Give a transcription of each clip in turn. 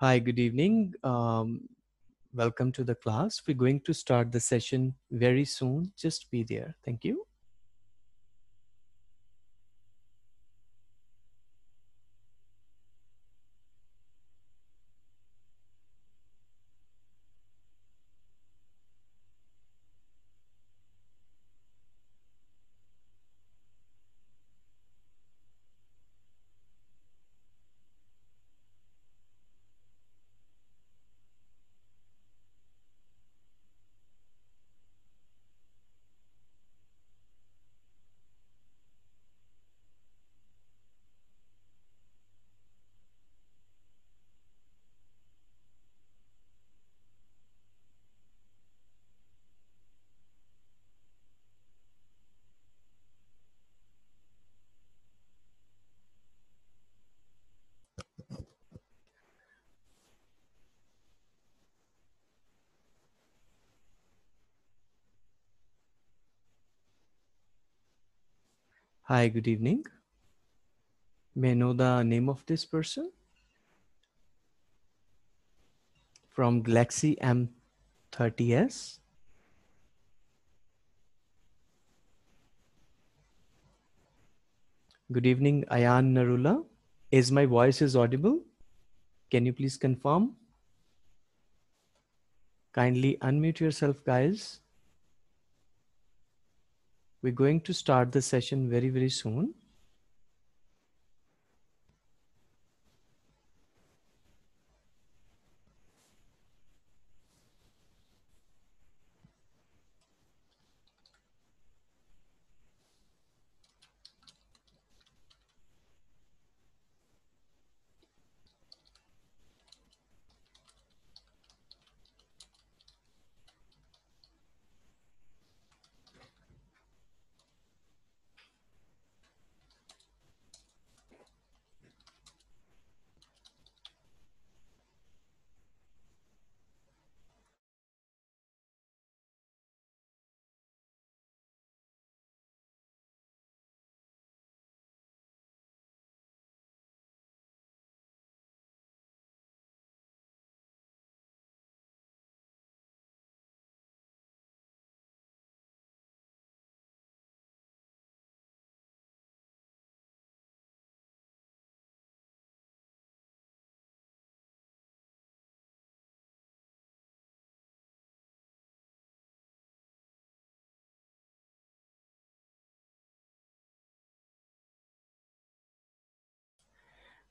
Hi, good evening. Um, welcome to the class. We're going to start the session very soon. Just be there. Thank you. Hi, good evening. May I know the name of this person? From Galaxy M30S. Good evening, Ayan Narula. Is my voice is audible? Can you please confirm? Kindly unmute yourself, guys. We're going to start the session very, very soon.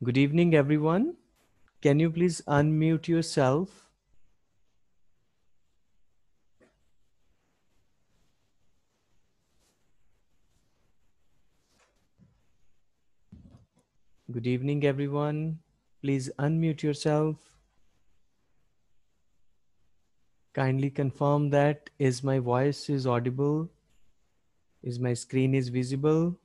Good evening, everyone. Can you please unmute yourself? Good evening, everyone. Please unmute yourself. Kindly confirm that is my voice is audible? Is my screen is visible?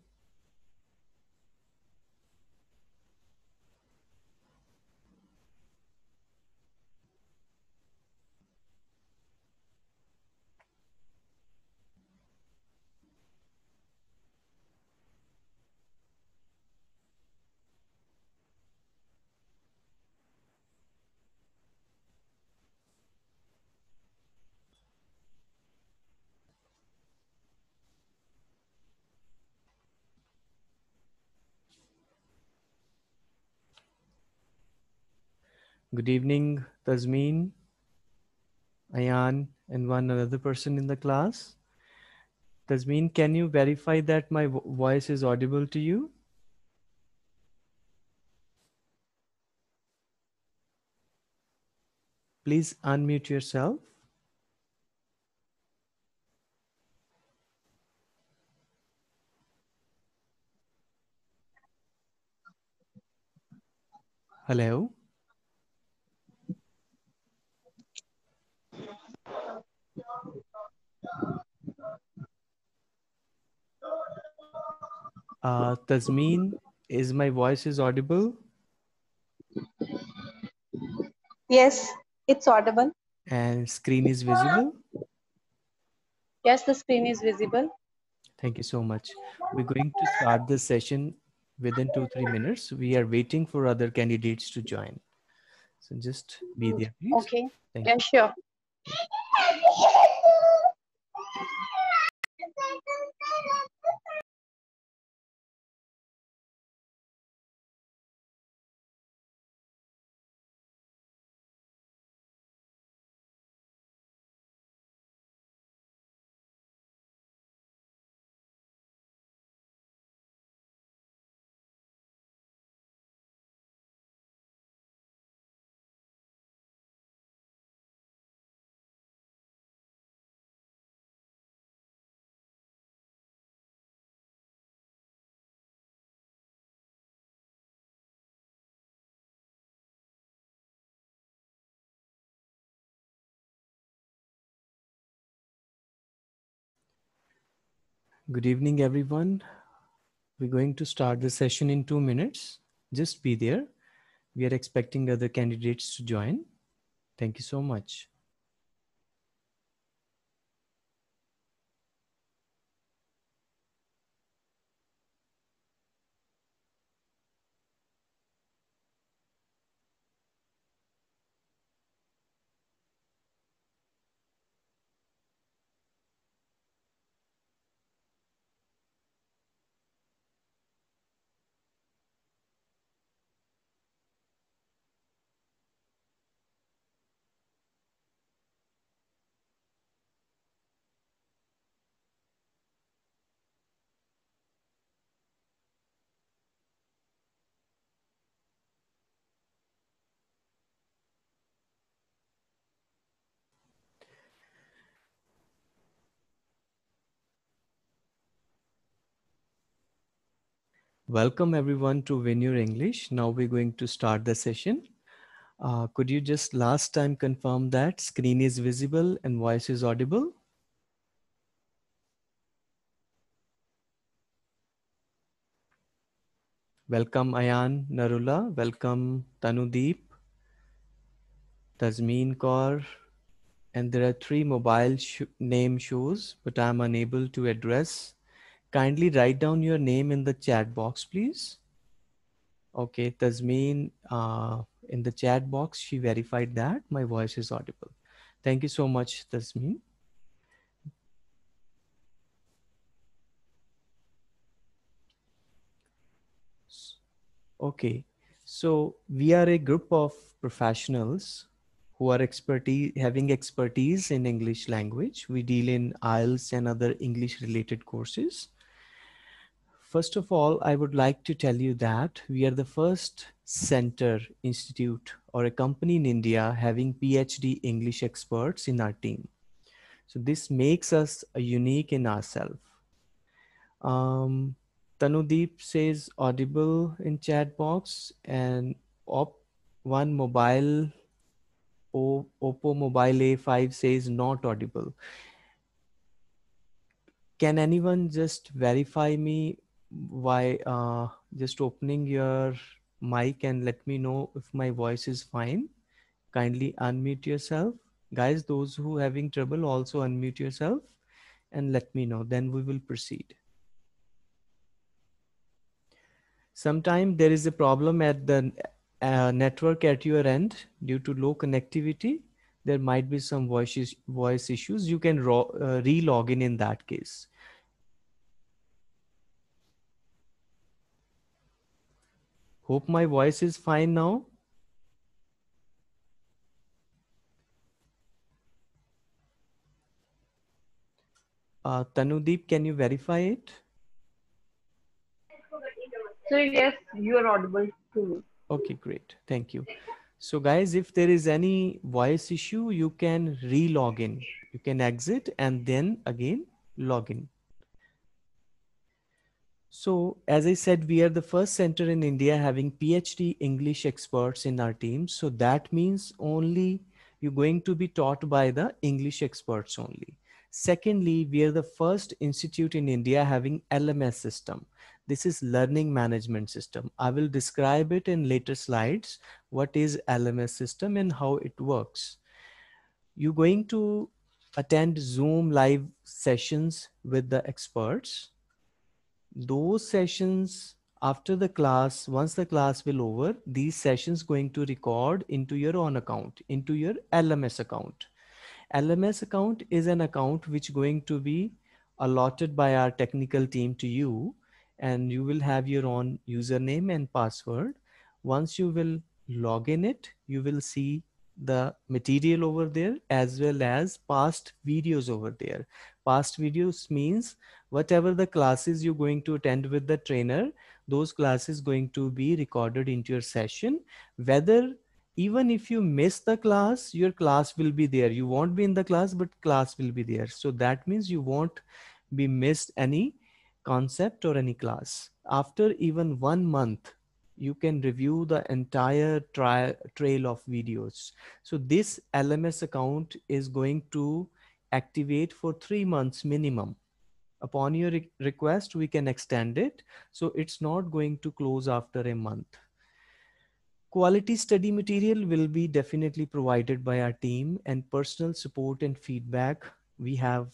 Good evening, Tasmin, Ayan, and one other person in the class. Tasmin, can you verify that my voice is audible to you? Please unmute yourself. Hello. Uh, Tazmin, is my voice is audible? Yes, it's audible. And screen is visible? Yes, the screen is visible. Thank you so much. We're going to start the session within two, three minutes. We are waiting for other candidates to join. So just be there, please. Okay, Thank yeah, you. sure. Good evening, everyone. We're going to start the session in two minutes. Just be there. We are expecting other candidates to join. Thank you so much. Welcome everyone to Veneer English. Now we're going to start the session. Uh, could you just last time confirm that screen is visible and voice is audible? Welcome Ayan Narula. Welcome Tanudeep, Tasmeen Kaur. And there are three mobile sh name shows, but I'm unable to address Kindly write down your name in the chat box, please. Okay, Tazmin uh, in the chat box, she verified that my voice is audible. Thank you so much, Tazmin. Okay, so we are a group of professionals who are expertise having expertise in English language. We deal in IELTS and other English related courses. First of all, I would like to tell you that we are the first center, institute, or a company in India having PhD English experts in our team. So this makes us unique in ourselves. Um, Tanudeep says audible in chat box and op one mobile o, Oppo mobile A5 says not audible. Can anyone just verify me why uh, just opening your mic and let me know if my voice is fine kindly unmute yourself guys those who having trouble also unmute yourself and let me know then we will proceed Sometimes there is a problem at the uh, network at your end due to low connectivity there might be some voice voice issues you can ro- uh, re-log in in that case Hope my voice is fine now. Uh, Tanudeep, can you verify it? So yes, you are audible to me. Okay, great. Thank you. So guys, if there is any voice issue, you can re-log in. You can exit and then again log in. So, as I said, we are the first center in India having PhD English experts in our team. So, that means only you're going to be taught by the English experts only. Secondly, we are the first institute in India having LMS system. This is learning management system. I will describe it in later slides, what is LMS system and how it works. You're going to attend Zoom live sessions with the experts those sessions after the class, once the class will over, these sessions going to record into your own account, into your LMS account. LMS account is an account which going to be allotted by our technical team to you and you will have your own username and password. Once you will log in it, you will see the material over there as well as past videos over there. Past videos means whatever the classes you're going to attend with the trainer those classes going to be recorded into your session whether even if you miss the class your class will be there you won't be in the class but class will be there so that means you won't be missed any concept or any class after even one month you can review the entire trial trail of videos so this lms account is going to activate for three months minimum upon your re request we can extend it so it's not going to close after a month quality study material will be definitely provided by our team and personal support and feedback we have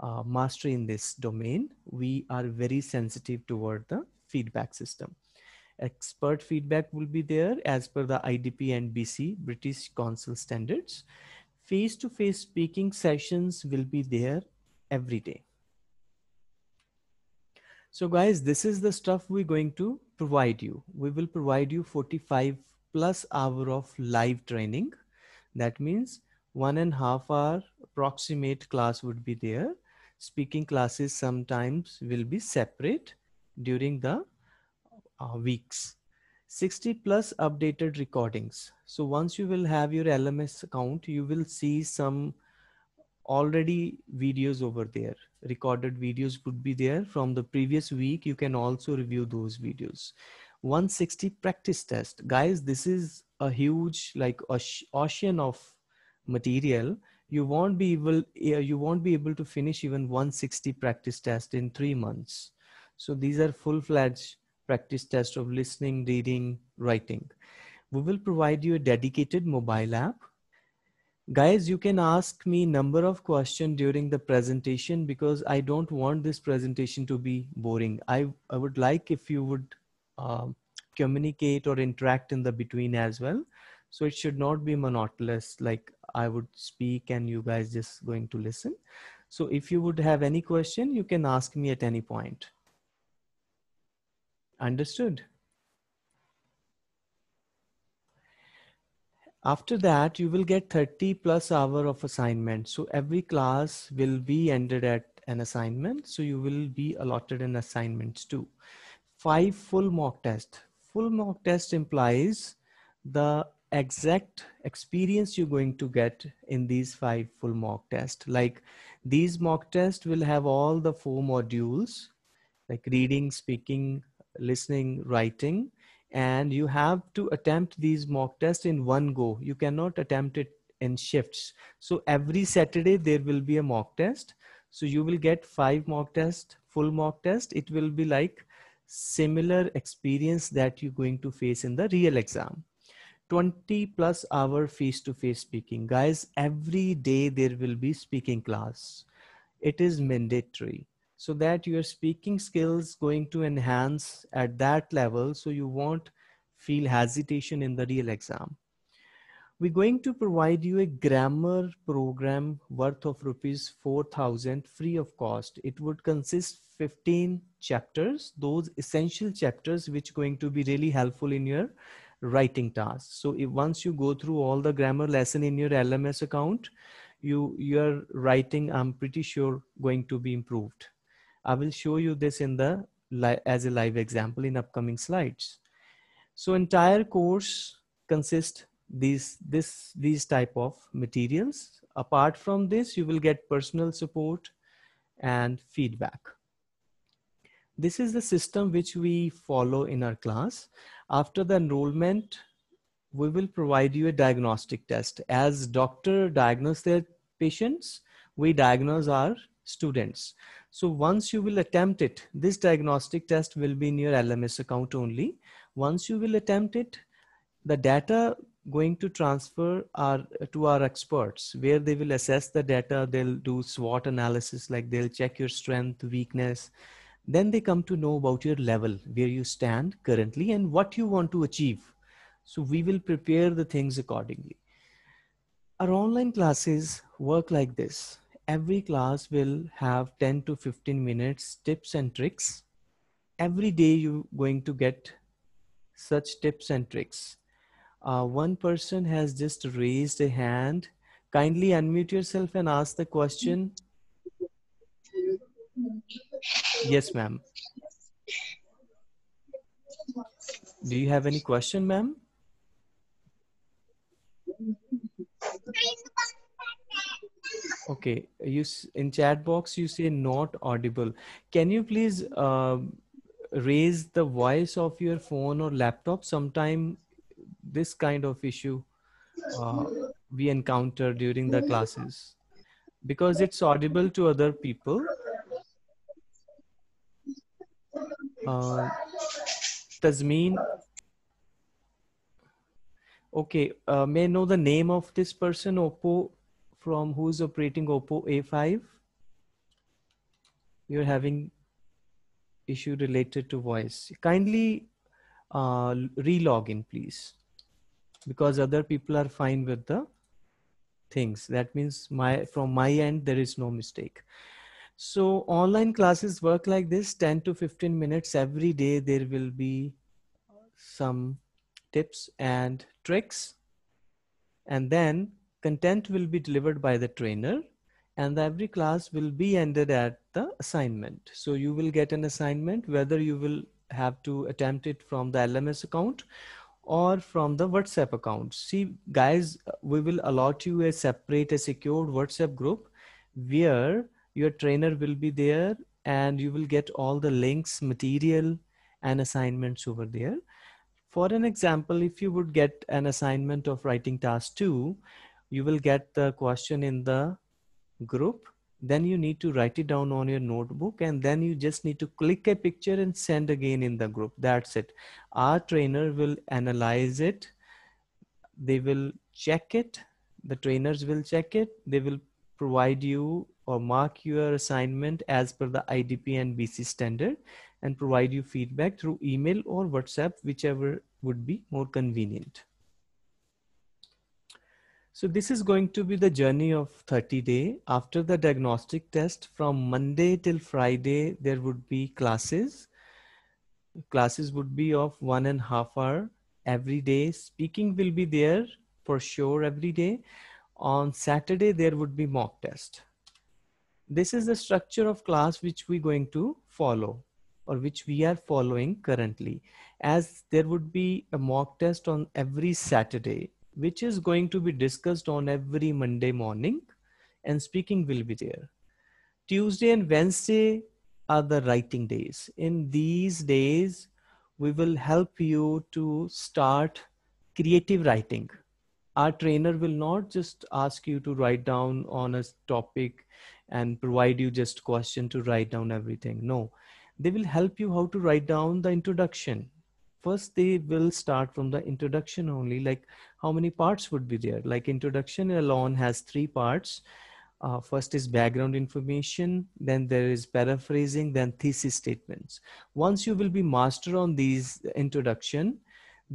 uh, mastery in this domain we are very sensitive toward the feedback system expert feedback will be there as per the idp and bc british council standards face-to-face -face speaking sessions will be there every day so guys, this is the stuff we're going to provide you. We will provide you 45 plus hour of live training. That means one and a half hour approximate class would be there. Speaking classes sometimes will be separate during the uh, weeks. 60 plus updated recordings. So once you will have your LMS account, you will see some already videos over there recorded videos would be there from the previous week. You can also review those videos. 160 practice test. Guys, this is a huge like ocean of material. You won't be able eh, you won't be able to finish even 160 practice test in 3 months. So these are full-fledged practice tests of listening, reading, writing. We will provide you a dedicated mobile app guys you can ask me number of question during the presentation because i don't want this presentation to be boring i i would like if you would uh, communicate or interact in the between as well so it should not be monotonous like i would speak and you guys just going to listen so if you would have any question you can ask me at any point understood After that, you will get 30 plus hour of assignment. So every class will be ended at an assignment. So you will be allotted an assignments too. Five full mock test. Full mock test implies the exact experience you're going to get in these five full mock tests. Like these mock tests will have all the four modules like reading, speaking, listening, writing, and you have to attempt these mock tests in one go you cannot attempt it in shifts so every saturday there will be a mock test so you will get five mock test full mock test it will be like similar experience that you're going to face in the real exam 20 plus hour face to face speaking guys every day there will be speaking class it is mandatory so that your speaking skills going to enhance at that level so you won't feel hesitation in the real exam we're going to provide you a grammar program worth of rupees 4000 free of cost it would consist 15 chapters those essential chapters which going to be really helpful in your writing task so if once you go through all the grammar lesson in your lms account you your writing i'm pretty sure going to be improved I will show you this in the as a live example in upcoming slides. So entire course consists these this these type of materials. Apart from this, you will get personal support and feedback. This is the system which we follow in our class. After the enrollment, we will provide you a diagnostic test. As doctor diagnose their patients, we diagnose our students. So once you will attempt it, this diagnostic test will be in your LMS account only. Once you will attempt it, the data going to transfer are to our experts where they will assess the data they'll do swot analysis like they'll check your strength weakness then they come to know about your level where you stand currently and what you want to achieve so we will prepare the things accordingly our online classes work like this every class will have 10 to 15 minutes tips and tricks every day you're going to get such tips and tricks uh, one person has just raised a hand kindly unmute yourself and ask the question yes ma'am do you have any question ma'am okay you in chat box you say not audible can you please uh, raise the voice of your phone or laptop sometime this kind of issue uh, we encounter during the classes because it's audible to other people uh, mean okay uh, may I know the name of this person Oppo from who's operating Oppo A5, you're having issue related to voice. Kindly uh, re-log in, please, because other people are fine with the things. That means my from my end, there is no mistake. So online classes work like this, 10 to 15 minutes every day. There will be some tips and tricks. And then Content will be delivered by the trainer and every class will be ended at the assignment. So you will get an assignment whether you will have to attempt it from the LMS account or from the WhatsApp account. See guys, we will allot you a separate, a secured WhatsApp group where your trainer will be there and you will get all the links, material and assignments over there. For an example, if you would get an assignment of writing task two, you will get the question in the group then you need to write it down on your notebook and then you just need to click a picture and send again in the group that's it our trainer will analyze it they will check it the trainers will check it they will provide you or mark your assignment as per the idp and bc standard and provide you feedback through email or whatsapp whichever would be more convenient so this is going to be the journey of 30 day. After the diagnostic test from Monday till Friday, there would be classes. Classes would be of one and a half hour every day. Speaking will be there for sure every day. On Saturday, there would be mock test. This is the structure of class which we're going to follow or which we are following currently as there would be a mock test on every Saturday which is going to be discussed on every Monday morning and speaking will be there. Tuesday and Wednesday are the writing days. In these days, we will help you to start creative writing. Our trainer will not just ask you to write down on a topic and provide you just question to write down everything. No, they will help you how to write down the introduction, first they will start from the introduction only like how many parts would be there like introduction alone has three parts uh, first is background information then there is paraphrasing then thesis statements once you will be master on these introduction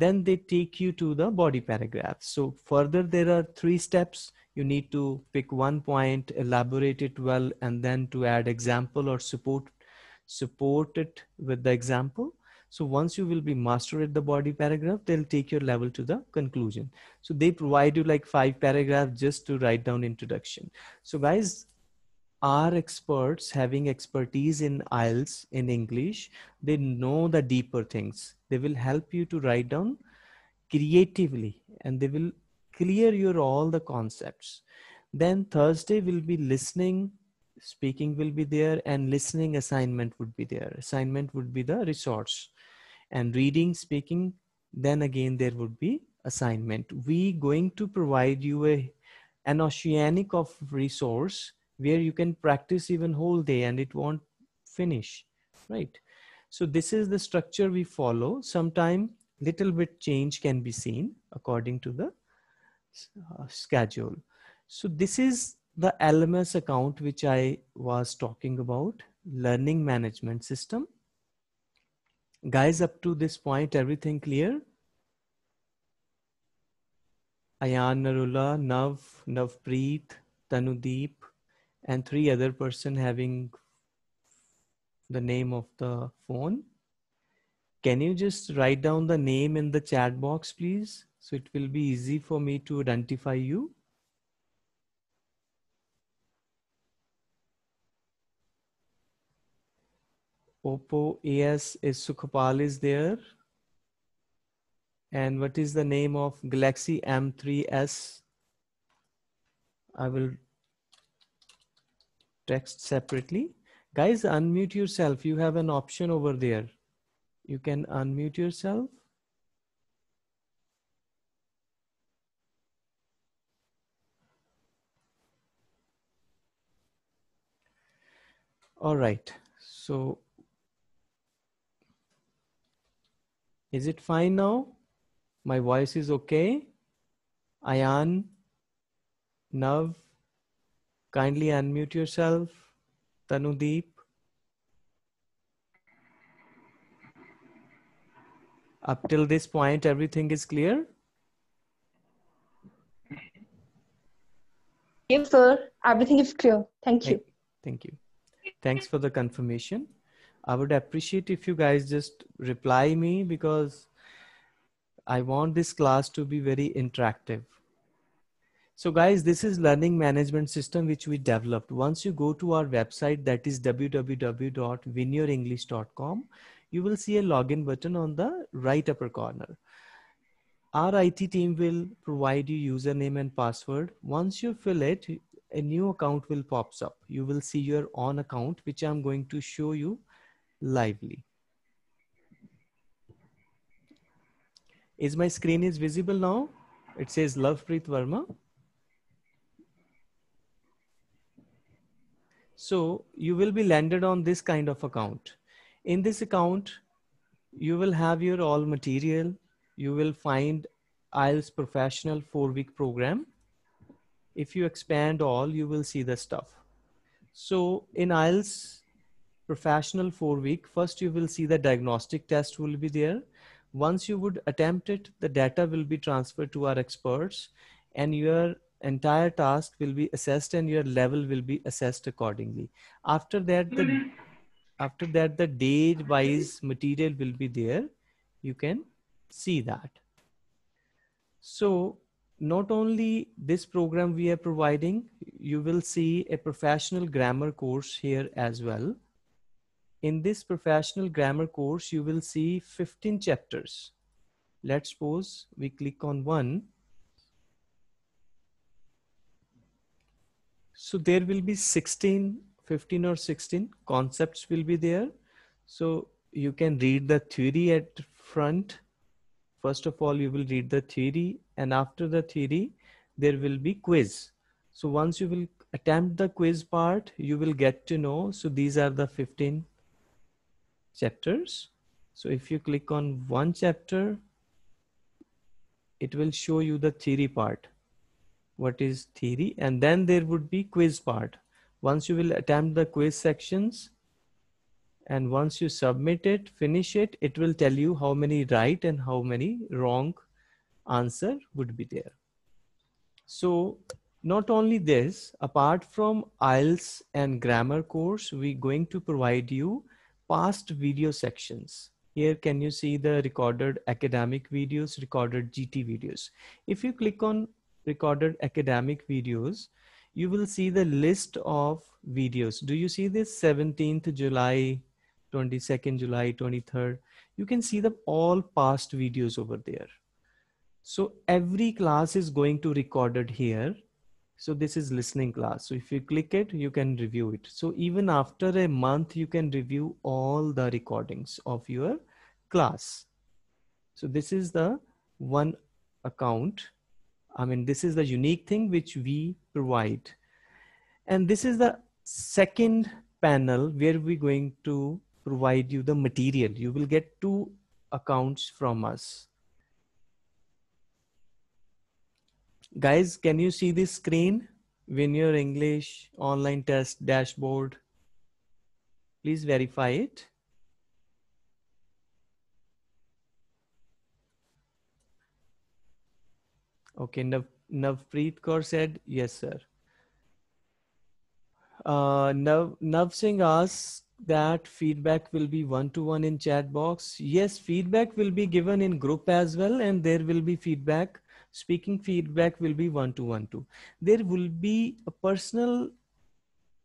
then they take you to the body paragraph so further there are three steps you need to pick one point elaborate it well and then to add example or support support it with the example so once you will be master at the body paragraph, they'll take your level to the conclusion. So they provide you like five paragraphs just to write down introduction. So guys, are experts having expertise in IELTS in English, they know the deeper things. They will help you to write down creatively and they will clear your all the concepts. Then Thursday will be listening, speaking will be there and listening assignment would be there. Assignment would be the resource and reading, speaking, then again there would be assignment. We going to provide you a, an oceanic of resource where you can practice even whole day and it won't finish, right? So this is the structure we follow. Sometime little bit change can be seen according to the uh, schedule. So this is the LMS account which I was talking about, learning management system. Guys, up to this point, everything clear? Ayan Narula, Nav, Navpreet, Tanudeep, and three other person having the name of the phone. Can you just write down the name in the chat box, please? So it will be easy for me to identify you. Oppo AS is Sukhapal is there. And what is the name of Galaxy M3S? I will text separately. Guys, unmute yourself. You have an option over there. You can unmute yourself. All right. So Is it fine now? My voice is okay. Ayan, Nav, kindly unmute yourself. Tanudeep. Up till this point, everything is clear? Yes, sir. Everything is clear. Thank you. Thank you. Thanks for the confirmation. I would appreciate if you guys just reply me because I want this class to be very interactive. So guys, this is learning management system which we developed. Once you go to our website that is www.winyourenglish.com, you will see a login button on the right upper corner. Our IT team will provide you username and password. Once you fill it, a new account will pops up. You will see your on account, which I'm going to show you lively. Is my screen is visible now? It says Lovepreet Verma. So you will be landed on this kind of account. In this account, you will have your all material. You will find IELTS professional four week program. If you expand all, you will see the stuff. So in IELTS, professional four week, first you will see the diagnostic test will be there. Once you would attempt it, the data will be transferred to our experts and your entire task will be assessed and your level will be assessed accordingly. After that, the, mm -hmm. after that, the day wise material will be there. You can see that. So not only this program we are providing, you will see a professional grammar course here as well in this professional grammar course you will see 15 chapters let's suppose we click on one so there will be 16 15 or 16 concepts will be there so you can read the theory at front first of all you will read the theory and after the theory there will be quiz so once you will attempt the quiz part you will get to know so these are the 15 chapters. So if you click on one chapter, it will show you the theory part. What is theory? And then there would be quiz part. Once you will attempt the quiz sections, and once you submit it, finish it, it will tell you how many right and how many wrong answer would be there. So not only this, apart from IELTS and grammar course, we're going to provide you past video sections. Here, can you see the recorded academic videos, recorded GT videos? If you click on recorded academic videos, you will see the list of videos. Do you see this 17th July, 22nd July, 23rd? You can see the all past videos over there. So every class is going to recorded here so this is listening class so if you click it you can review it so even after a month you can review all the recordings of your class so this is the one account i mean this is the unique thing which we provide and this is the second panel where we're going to provide you the material you will get two accounts from us Guys, can you see this screen? your English online test dashboard. Please verify it. Okay, Nav Navpreet Kaur said, yes, sir. Uh, Nav, Nav Singh asks that feedback will be one-to-one -one in chat box. Yes, feedback will be given in group as well, and there will be feedback speaking feedback will be one to one to there will be a personal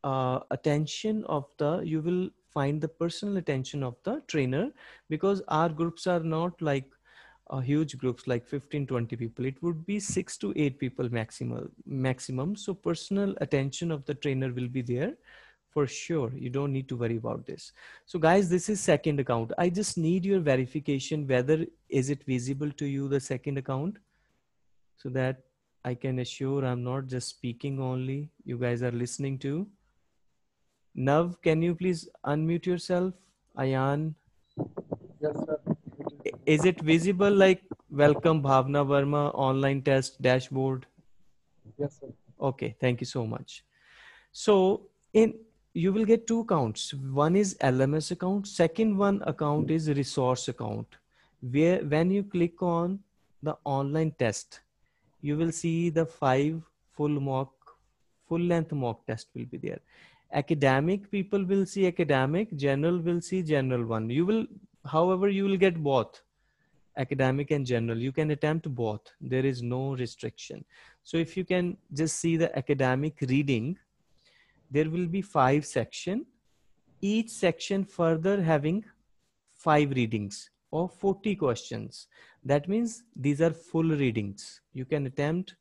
uh, attention of the you will find the personal attention of the trainer because our groups are not like uh, huge groups like 15 20 people it would be 6 to 8 people maximum maximum so personal attention of the trainer will be there for sure you don't need to worry about this so guys this is second account i just need your verification whether is it visible to you the second account so that I can assure I'm not just speaking only. You guys are listening too. Nav, can you please unmute yourself? Ayan. Yes, sir. Is it visible like welcome Bhavna Verma online test dashboard? Yes, sir. Okay, thank you so much. So in you will get two accounts. One is LMS account. Second one account is resource account. Where when you click on the online test, you will see the five full mock full length mock test will be there academic people will see academic general will see general one you will however you will get both academic and general you can attempt both there is no restriction so if you can just see the academic reading there will be five section each section further having five readings or 40 questions. That means these are full readings. You can attempt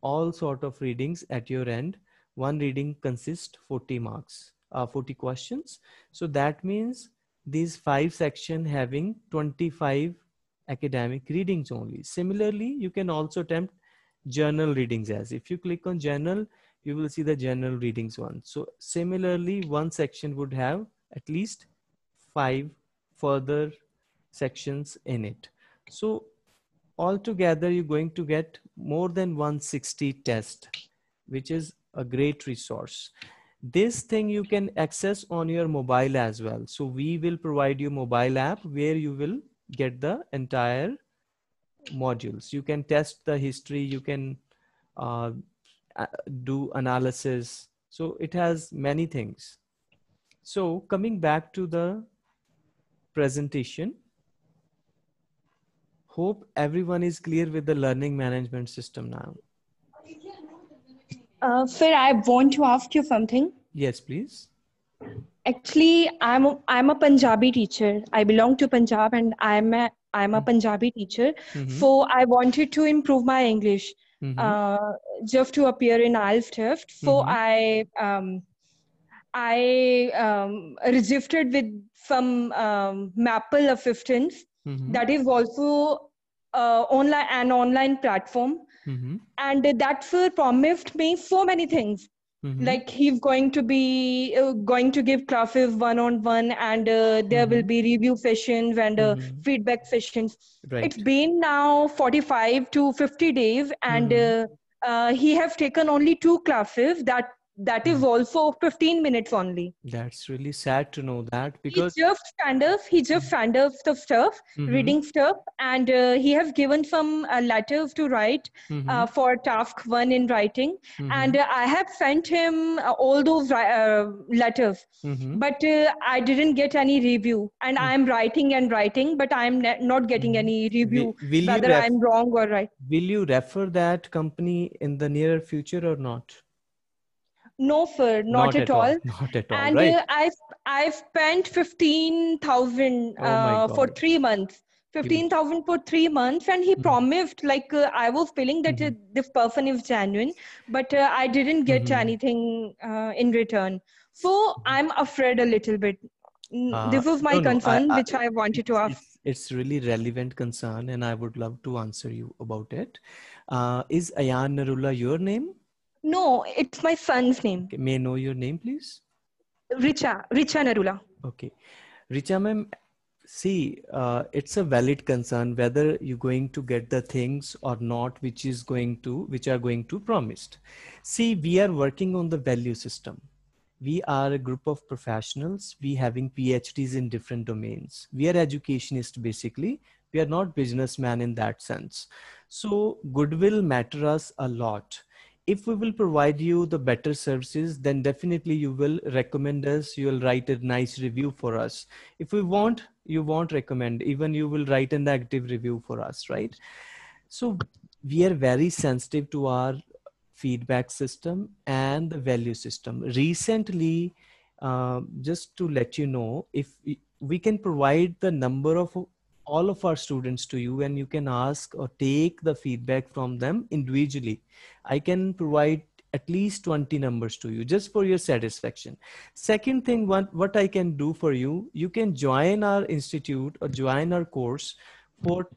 all sort of readings at your end. One reading consists 40 marks, uh, 40 questions. So that means these five section having 25 academic readings only. Similarly, you can also attempt journal readings as if you click on journal, you will see the journal readings one. So similarly, one section would have at least five further sections in it. So altogether, you're going to get more than 160 tests, which is a great resource. This thing you can access on your mobile as well. So we will provide you mobile app where you will get the entire modules. You can test the history, you can uh, do analysis. So it has many things. So coming back to the presentation, hope everyone is clear with the learning management system now. Uh, Phil, I want to ask you something. Yes, please. Actually, I'm a, I'm a Punjabi teacher. I belong to Punjab and I'm a I'm a Punjabi teacher. Mm-hmm. So I wanted to improve my English mm-hmm. uh, just to appear in IELTS. So mm-hmm. I um, I um, registered with some um, Maple assistance mm-hmm. that is also uh, online an online platform mm-hmm. and that sir promised me so many things Mm-hmm. like he's going to be uh, going to give classes one on one and uh, there mm-hmm. will be review sessions and uh, mm-hmm. feedback sessions right. it's been now 45 to 50 days and mm-hmm. uh, uh, he has taken only two classes that that is hmm. also 15 minutes only. That's really sad to know that because he just hmm. stand off, he just stand off the stuff, mm-hmm. reading stuff, and uh, he have given some uh, letters to write mm-hmm. uh, for task one in writing, mm-hmm. and uh, I have sent him uh, all those uh, letters, hmm. but I didn't get any review, and I am writing and writing, but I am ne- not getting any review will, will whether ref- I am wrong or right. Will you refer that company in the near future or not? No, fur, not, not at, at all. all. Not at all. And uh, right. I've I've spent fifteen thousand oh uh, oh for three months. Fifteen thousand for three months, and he mm-hmm. promised like uh, I was feeling that uh, mm-hmm. this person is genuine, but uh, I didn't get mm-hmm. anything in return. So mm-hmm. I'm afraid a little bit. this was my no, concern, no, I, which I, I wanted to ask it's really relevant concern and i would love to answer you about it. Uh, is ayan narula your name no, it's my son's name. Okay, may I know your name, please? Richa, Richa Narula. Okay. Richa ma'am, see, uh, it's a valid concern whether you're going to get the things or not, which is going to, which are going to promised. See, we are working on the value system. We are a group of professionals. We having PhDs in different domains. We are educationists basically. We are not businessmen in that sense. So goodwill matters a lot if we will provide you the better services then definitely you will recommend us you will write a nice review for us if we want you won't recommend even you will write an active review for us right so we are very sensitive to our feedback system and the value system recently uh, just to let you know if we, we can provide the number of all of our students to you and you can ask or take the feedback from them individually i can provide at least 20 numbers to you just for your satisfaction second thing what, what i can do for you you can join our institute or join our course for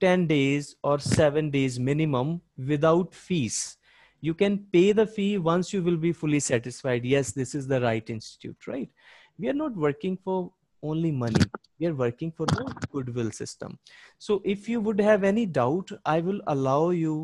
10 days or 7 days minimum without fees you can pay the fee once you will be fully satisfied yes this is the right institute right we are not working for only money we are working for the goodwill system so if you would have any doubt i will allow you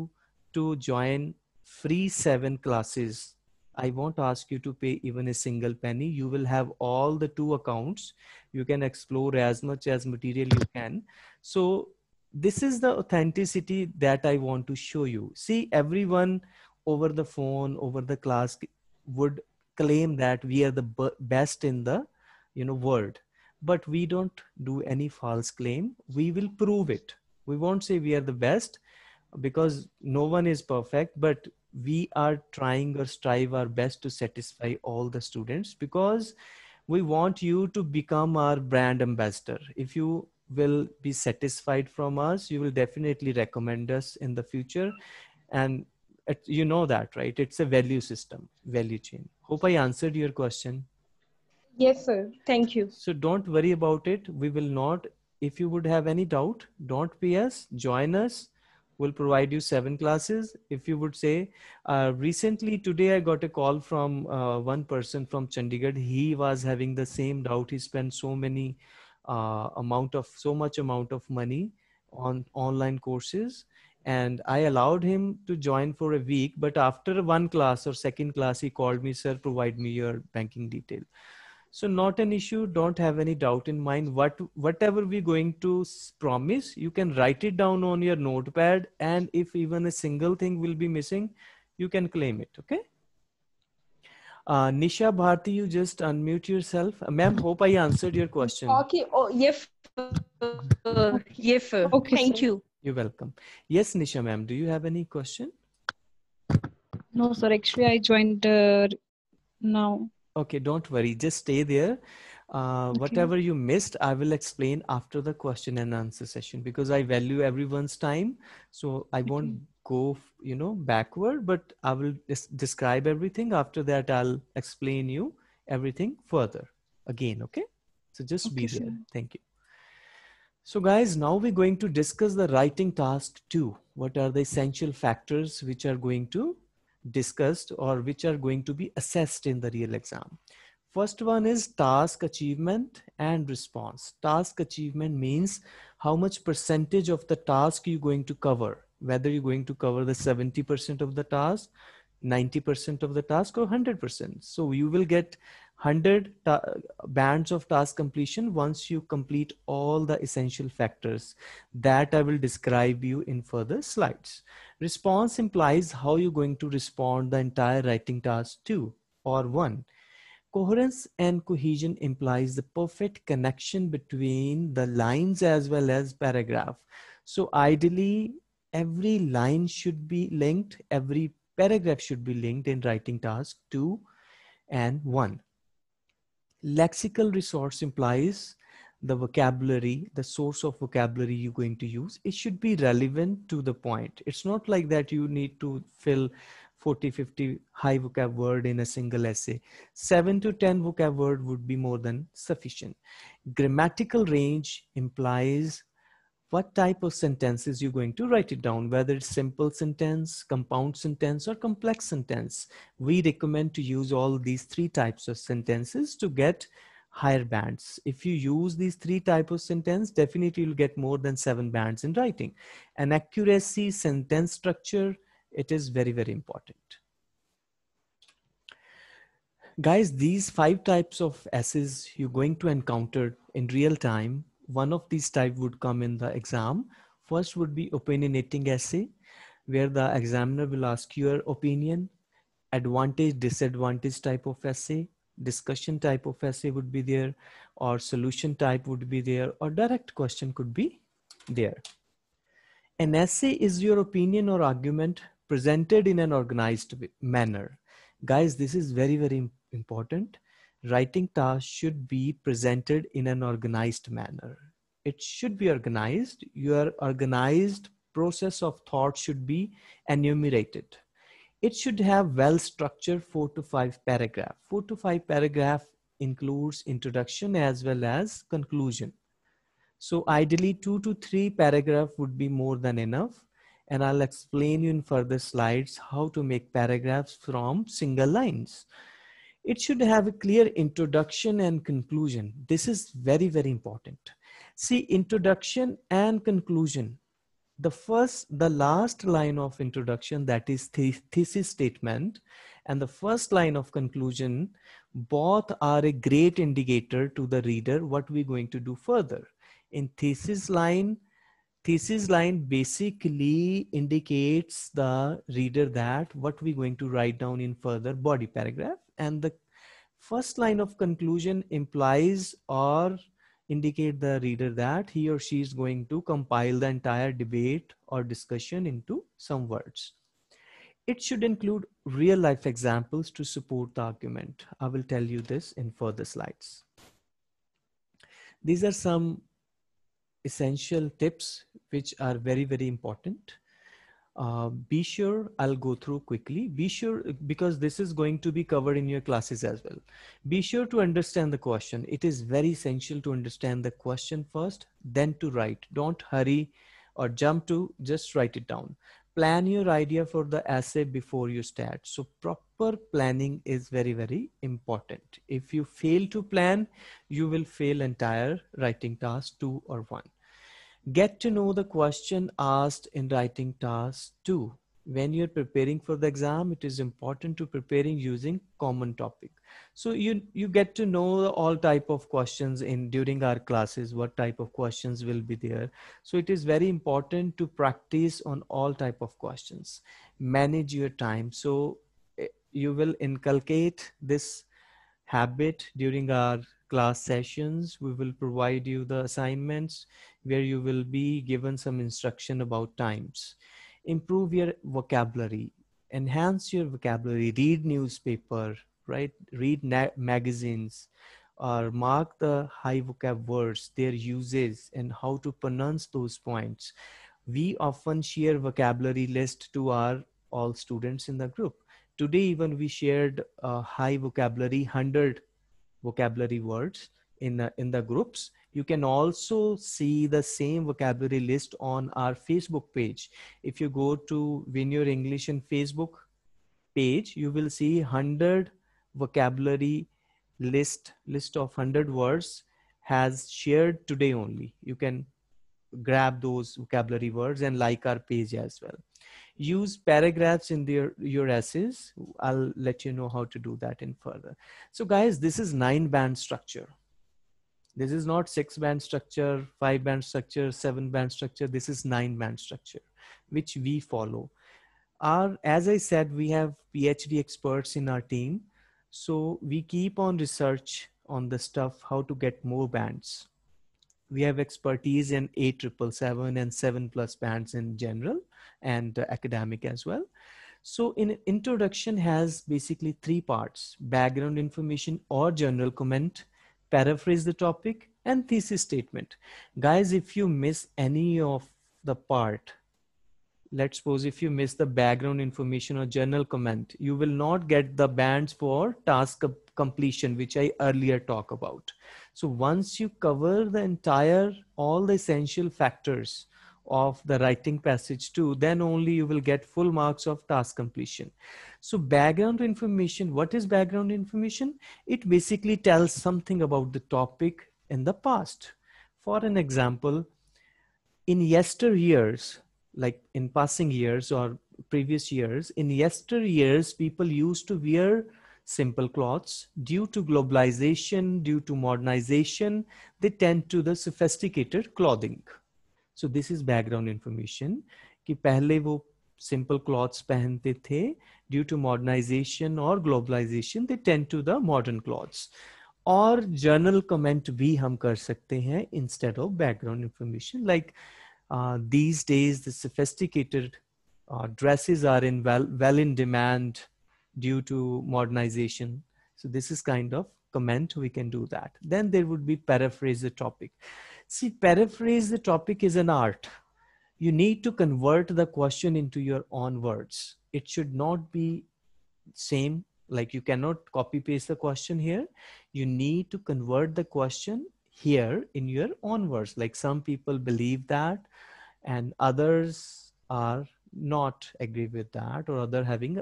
to join free seven classes I won't ask you to pay even a single penny. You will have all the two accounts. You can explore as much as material you can. So this is the authenticity that I want to show you. See, everyone over the phone, over the class would claim that we are the best in the you know world but we don't do any false claim we will prove it we won't say we are the best because no one is perfect but we are trying or strive our best to satisfy all the students because we want you to become our brand ambassador if you will be satisfied from us you will definitely recommend us in the future and you know that right it's a value system value chain hope i answered your question Yes, sir. Thank you. So don't worry about it. We will not, if you would have any doubt, don't be us, join us. We'll provide you seven classes. If you would say, uh, recently today I got a call from uh, one person from Chandigarh. He was having the same doubt. He spent so many uh, amount of, so much amount of money on online courses and i allowed him to join for a week but after one class or second class he called me sir provide me your banking detail so not an issue don't have any doubt in mind what whatever we're going to promise you can write it down on your notepad and if even a single thing will be missing you can claim it okay uh, Nisha Bharti, you just unmute yourself. Uh, Ma'am, hope I answered your question. Okay. Oh, yes. Uh, yes. Okay. Thank sir. you. You're welcome. Yes, Nisha, ma'am. Do you have any question? No, sir. Actually, I joined uh, now. Okay, don't worry. Just stay there. Uh, okay. Whatever you missed, I will explain after the question and answer session because I value everyone's time. So I won't go, you know, backward, but I will describe everything. After that, I'll explain you everything further again. Okay. So just okay, be there. Sure. Thank you. So guys, now we're going to discuss the writing task two. What are the essential factors which are going to discussed or which are going to be assessed in the real exam. First one is task achievement and response. Task achievement means how much percentage of the task you're going to cover, whether you're going to cover the 70% of the task, 90% of the task, or 100%. So you will get 100 bands of task completion once you complete all the essential factors that I will describe you in further slides. Response implies how you're going to respond the entire writing task to or one. Coherence and cohesion implies the perfect connection between the lines as well as paragraph. So ideally, every line should be linked, every paragraph should be linked in writing task two and one Lexical resource implies the vocabulary, the source of vocabulary you're going to use. It should be relevant to the point. It's not like that you need to fill 40, 50 high vocab word in a single essay. Seven to 10 vocab word would be more than sufficient. Grammatical range implies what type of sentences you're going to write it down, whether it's simple sentence, compound sentence, or complex sentence. We recommend to use all these three types of sentences to get higher bands. If you use these three types of sentence, definitely you'll get more than seven bands in writing. And accuracy, sentence structure, it is very, very important. Guys, these five types of essays you're going to encounter in real time one of these type would come in the exam. First would be opinionating essay, where the examiner will ask your opinion, advantage, disadvantage type of essay, discussion type of essay would be there, or solution type would be there, or direct question could be there. An essay is your opinion or argument presented in an organized manner. Guys, this is very, very important writing task should be presented in an organized manner. It should be organized. Your organized process of thought should be enumerated. It should have well structured four to five paragraph. Four to five paragraph includes introduction as well as conclusion. So ideally two to three paragraph would be more than enough. And I'll explain you in further slides how to make paragraphs from single lines it should have a clear introduction and conclusion. This is very, very important. See, introduction and conclusion. The first, the last line of introduction, that is the thesis statement, and the first line of conclusion, both are a great indicator to the reader what we're going to do further. In thesis line, thesis line basically indicates the reader that what we're going to write down in further body paragraph and the first line of conclusion implies or indicate the reader that he or she is going to compile the entire debate or discussion into some words. It should include real life examples to support the argument. I will tell you this in further slides. These are some essential tips which are very, very important. Uh, be sure I'll go through quickly. Be sure because this is going to be covered in your classes as well. Be sure to understand the question. It is very essential to understand the question first, then to write. Don't hurry or jump to just write it down. Plan your idea for the essay before you start. So proper planning is very, very important. If you fail to plan, you will fail entire writing task two or one. Get to know the question asked in writing task two. When you're preparing for the exam, it is important to preparing using common topic. So you, you get to know all type of questions in during our classes, what type of questions will be there. So it is very important to practice on all type of questions. Manage your time. So eh, you will inculcate this habit during our class sessions. We will provide you the assignments where you will be given some instruction about times. Improve your vocabulary, enhance your vocabulary, read newspaper, right? Read na- magazines, or mark the high vocab words, their uses, and how to pronounce those points. We often share vocabulary list to our all students in the group. Today, even we shared uh, high vocabulary, 100 vocabulary words in the, uh, in the groups you can also see the same vocabulary list on our Facebook page. If you go to Win Your English in Facebook page, you will see 100 vocabulary list, list of 100 words has shared today only. You can grab those vocabulary words and like our page as well. Use paragraphs in their, your essays. I'll let you know how to do that in further. So guys, this is nine band structure this is not six band structure five band structure seven band structure this is nine band structure which we follow our as i said we have phd experts in our team so we keep on research on the stuff how to get more bands we have expertise in a triple seven and seven plus bands in general and uh, academic as well so in introduction has basically three parts background information or general comment paraphrase the topic and thesis statement. Guys, if you miss any of the part, let's suppose if you miss the background information or journal comment, you will not get the bands for task completion, which I earlier talked about. So once you cover the entire, all the essential factors, of the writing passage too, then only you will get full marks of task completion so background information what is background information it basically tells something about the topic in the past for an example in yester years like in passing years or previous years in yester years people used to wear simple clothes due to globalization due to modernization they tend to the sophisticated clothing so this is background information कि पहले वो simple clothes पहनते थे due to modernisation और globalisation they tend to the modern clothes और general comment भी हम कर सकते हैं instead of background information like these days sophisticated uh, dresses are in well, well in demand due to modernization. So this is kind of comment we can do that. Then there would be paraphrase the topic. See, paraphrase the topic is an art. You need to convert the question into your own words. It should not be same. Like you cannot copy paste the question here. You need to convert the question here in your own words. Like some people believe that and others are not agree with that or other having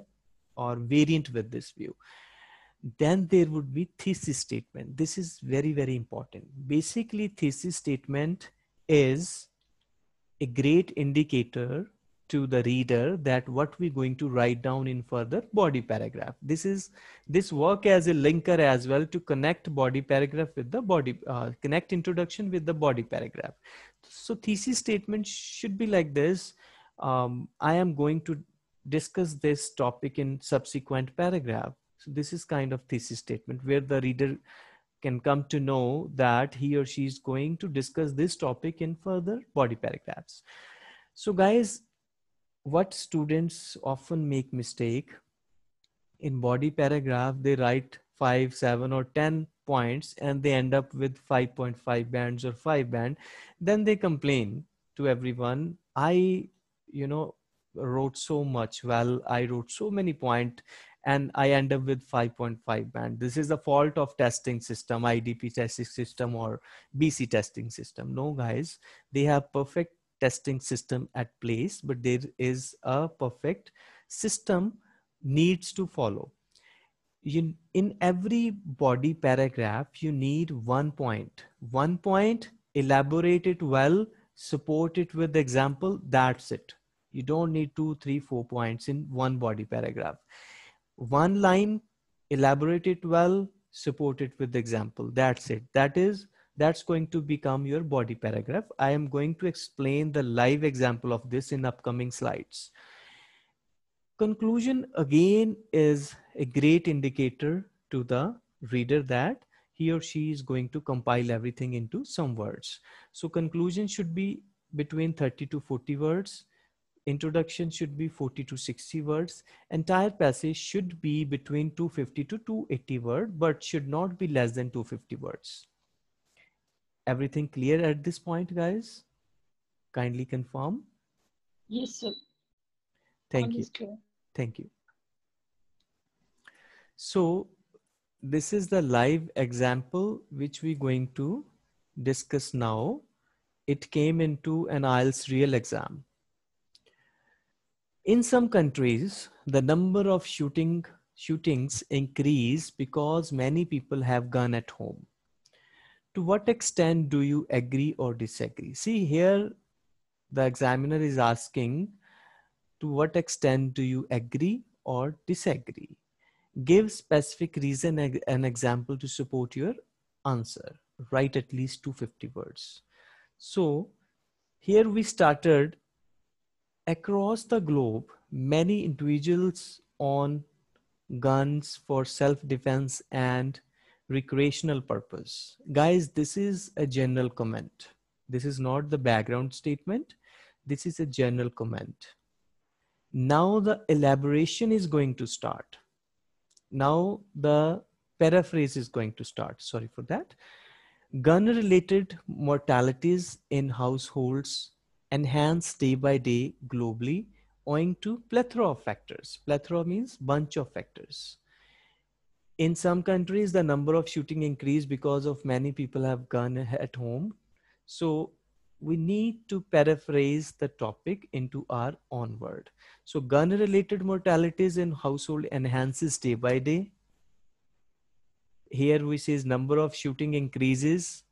or variant with this view then there would be thesis statement this is very very important basically thesis statement is a great indicator to the reader that what we're going to write down in further body paragraph this is this work as a linker as well to connect body paragraph with the body uh, connect introduction with the body paragraph so thesis statement should be like this um, i am going to discuss this topic in subsequent paragraph so this is kind of thesis statement where the reader can come to know that he or she is going to discuss this topic in further body paragraphs. So guys, what students often make mistake in body paragraph, they write five, seven or 10 points and they end up with 5.5 bands or five band. Then they complain to everyone. I, you know, wrote so much. Well, I wrote so many point and I end up with 5.5 band. This is the fault of testing system, IDP testing system or BC testing system. No guys, they have perfect testing system at place, but there is a perfect system needs to follow. You, in every body paragraph, you need one point. One point, elaborate it well, support it with example, that's it. You don't need two, three, four points in one body paragraph one line, elaborate it well, support it with the example. That's it. That is that's going to become your body paragraph. I am going to explain the live example of this in upcoming slides. Conclusion again is a great indicator to the reader that he or she is going to compile everything into some words. So conclusion should be between 30 to 40 words. Introduction should be 40 to 60 words. Entire passage should be between 250 to 280 words, but should not be less than 250 words. Everything clear at this point, guys? Kindly confirm. Yes, sir. Thank you. Thank you. So this is the live example which we're going to discuss now. It came into an IELTS real exam in some countries the number of shooting shootings increase because many people have gun at home to what extent do you agree or disagree see here the examiner is asking to what extent do you agree or disagree give specific reason an example to support your answer write at least 250 words so here we started across the globe, many individuals own guns for self-defense and recreational purpose. Guys, this is a general comment. This is not the background statement. This is a general comment. Now the elaboration is going to start. Now the paraphrase is going to start. Sorry for that. Gun related mortalities in households enhanced day by day globally owing to plethora of factors. Plethora means bunch of factors. In some countries, the number of shooting increased because of many people have gun at home. So we need to paraphrase the topic into our own word. So gun related mortalities in household enhances day by day. Here we see number of shooting increases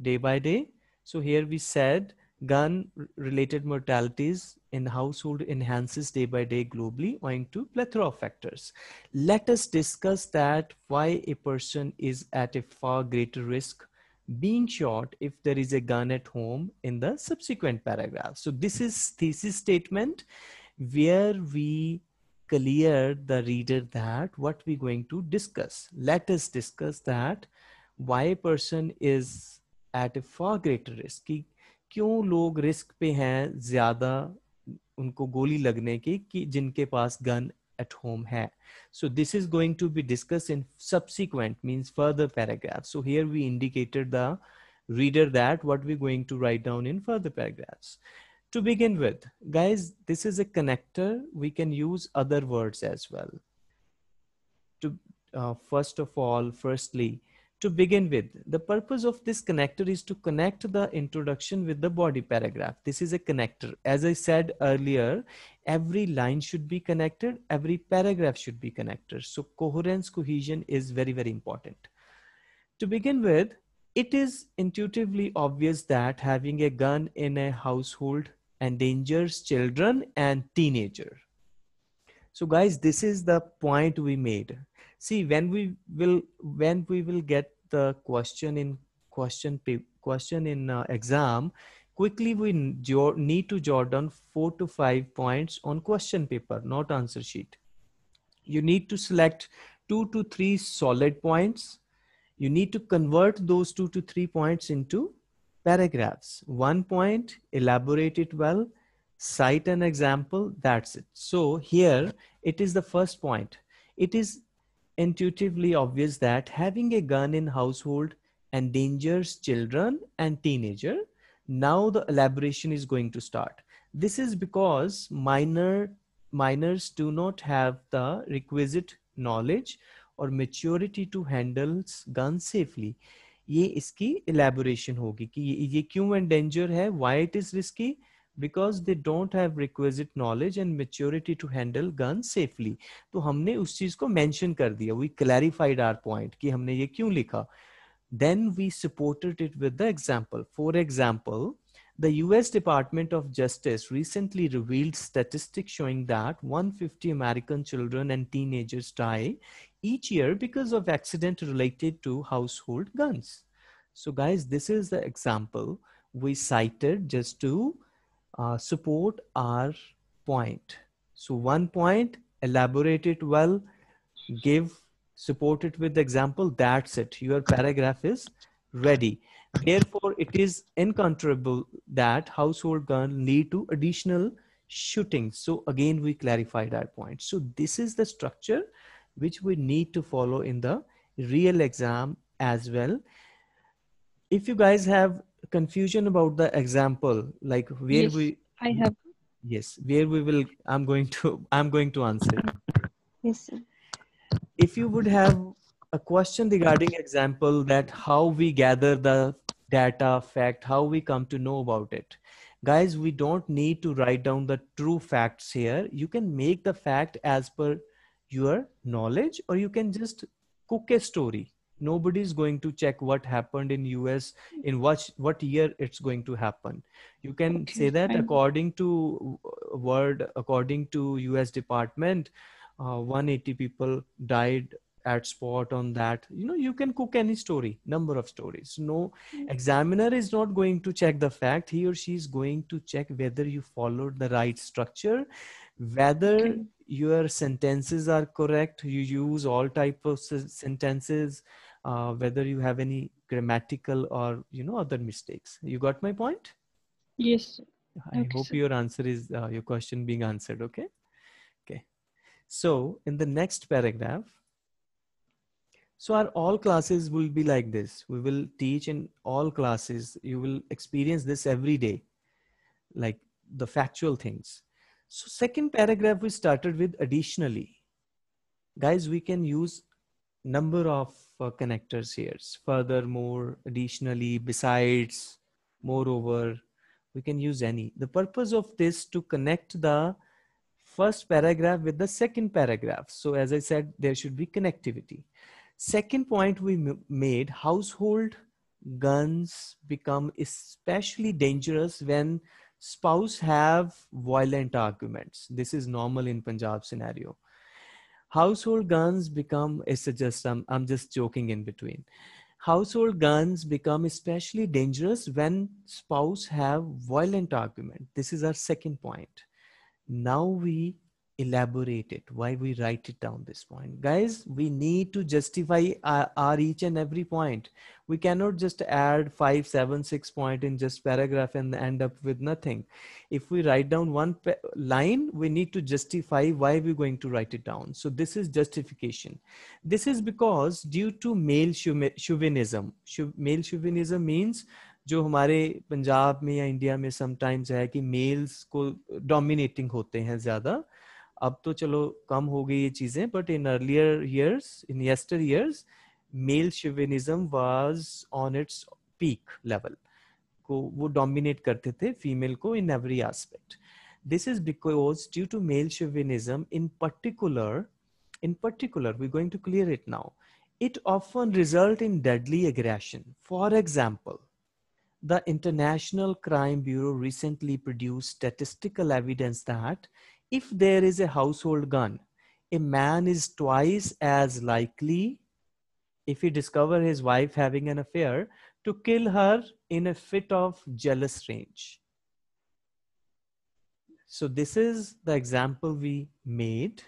day by day. So here we said gun related mortalities in household enhances day by day globally owing to plethora of factors let us discuss that why a person is at a far greater risk being shot if there is a gun at home in the subsequent paragraph so this is thesis statement where we clear the reader that what we're going to discuss let us discuss that why a person is at a far greater risk क्यों लोग risk पे हैं ज्यादा उनको गोली लगने की कि जिनके पास गन एट होम है so this is going to be discuss in subsequent means further paragraph so here we indicated the reader that what we going to write down in further paragraph to begin with guys this is a connector we can use other words as well too first of all firstly to begin with, the purpose of this connector is to connect the introduction with the body paragraph. This is a connector. As I said earlier, every line should be connected, every paragraph should be connected. So coherence, cohesion is very, very important. To begin with, it is intuitively obvious that having a gun in a household endangers children and teenager. So guys, this is the point we made see when we will when we will get the question in question question in uh, exam quickly we need to jot down four to five points on question paper not answer sheet you need to select two to three solid points you need to convert those two to three points into paragraphs one point elaborate it well cite an example that's it so here it is the first point it is intuitively obvious that having a gun in household endangers children and teenager now the elaboration is going to start this is because minor minors do not have the requisite knowledge or maturity to handle guns safely ये इसकी elaboration होगी कि ये, ये क्यों endanger है Why it is risky? because they don't have requisite knowledge and maturity to handle guns safely तो हमने उस चीज को mention कर दिया we clarified our point कि हमने ये क्यों then we supported it with the example for example the US Department of Justice recently revealed statistics showing that 150 American children and teenagers die each year because of accident related to household guns. So guys, this is the example we cited just to uh, support our point. So one point, elaborate it well, give, support it with example, that's it. Your paragraph is ready. Therefore, it is incontrovertible that household gun lead to additional shooting. So again, we clarified our point. So this is the structure which we need to follow in the real exam as well. If you guys have confusion about the example like where yes, we i have yes where we will i'm going to i'm going to answer yes sir. if you would have a question regarding example that how we gather the data fact how we come to know about it guys we don't need to write down the true facts here you can make the fact as per your knowledge or you can just cook a story Nobody is going to check what happened in us in what what year it's going to happen you can okay, say that fine. according to uh, word according to us department uh, 180 people died at spot on that you know you can cook any story number of stories no hmm. examiner is not going to check the fact he or she is going to check whether you followed the right structure whether okay. your sentences are correct you use all type of sentences uh, whether you have any grammatical or you know other mistakes you got my point yes i okay, hope sir. your answer is uh, your question being answered okay okay so in the next paragraph so our all classes will be like this we will teach in all classes you will experience this every day like the factual things so second paragraph we started with additionally guys we can use number of for connectors here. Furthermore, additionally, besides, moreover, we can use any. The purpose of this to connect the first paragraph with the second paragraph. So as I said, there should be connectivity. Second point we made, household guns become especially dangerous when spouse have violent arguments. This is normal in Punjab scenario household guns become it's just am i'm just joking in between household guns become especially dangerous when spouse have violent argument this is our second point now we elaborate it why we write it down this point guys we need to justify our, our, each and every point we cannot just add five seven six point in just paragraph and end up with nothing if we write down one line we need to justify why we're going to write it down so this is justification this is because due to male chauvinism male chauvinism means जो हमारे पंजाब में या India में sometimes है कि mails को dominating होते हैं ज़्यादा अब तो चलो कम हो गई ये चीजें but in earlier years in yester years male chauvinism was on its peak level को वो डोमिनेट करते थे फीमेल को in every aspect this is because due to male chauvinism in particular in particular we going to clear it now it often result in deadly aggression for example the international crime bureau recently produce statistical evidence that if there is a household gun, a man is twice as likely, if he discover his wife having an affair, to kill her in a fit of jealous rage. So this is the example we made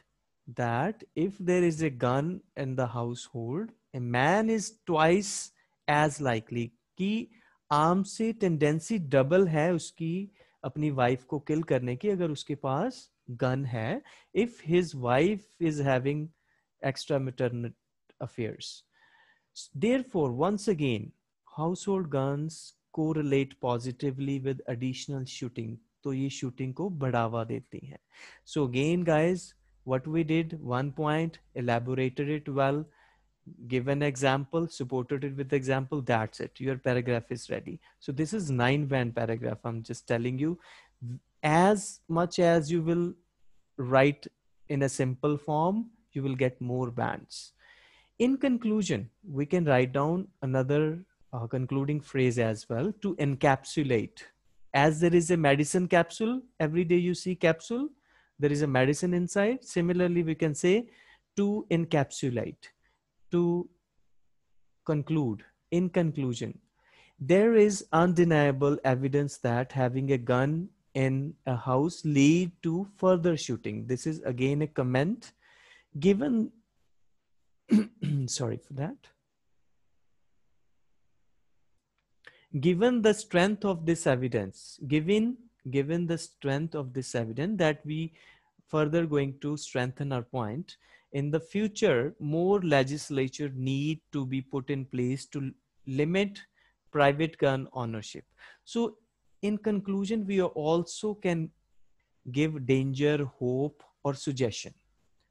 that if there is a gun in the household, a man is twice as likely कि arm से tendency double है उसकी अपनी wife को किल करने की अगर उसके पास gun hai if his wife is having extra maternal affairs. Therefore, once again, household guns correlate positively with additional shooting. तो ये shooting को बढ़ावा देती हैं. So again, guys, what we did, one point, elaborated it well, give an example, supported it with example, that's it. Your paragraph is ready. So this is nine band paragraph. I'm just telling you as much as you will write in a simple form, you will get more bands. In conclusion, we can write down another uh, concluding phrase as well to encapsulate. As there is a medicine capsule, every day you see capsule, there is a medicine inside. Similarly, we can say to encapsulate, to conclude, in conclusion. There is undeniable evidence that having a gun in a house lead to further shooting. This is again a comment given. sorry for that. Given the strength of this evidence, given given the strength of this evidence that we further going to strengthen our point in the future more legislature need to be put in place to limit private gun ownership so in conclusion we also can give danger hope or suggestion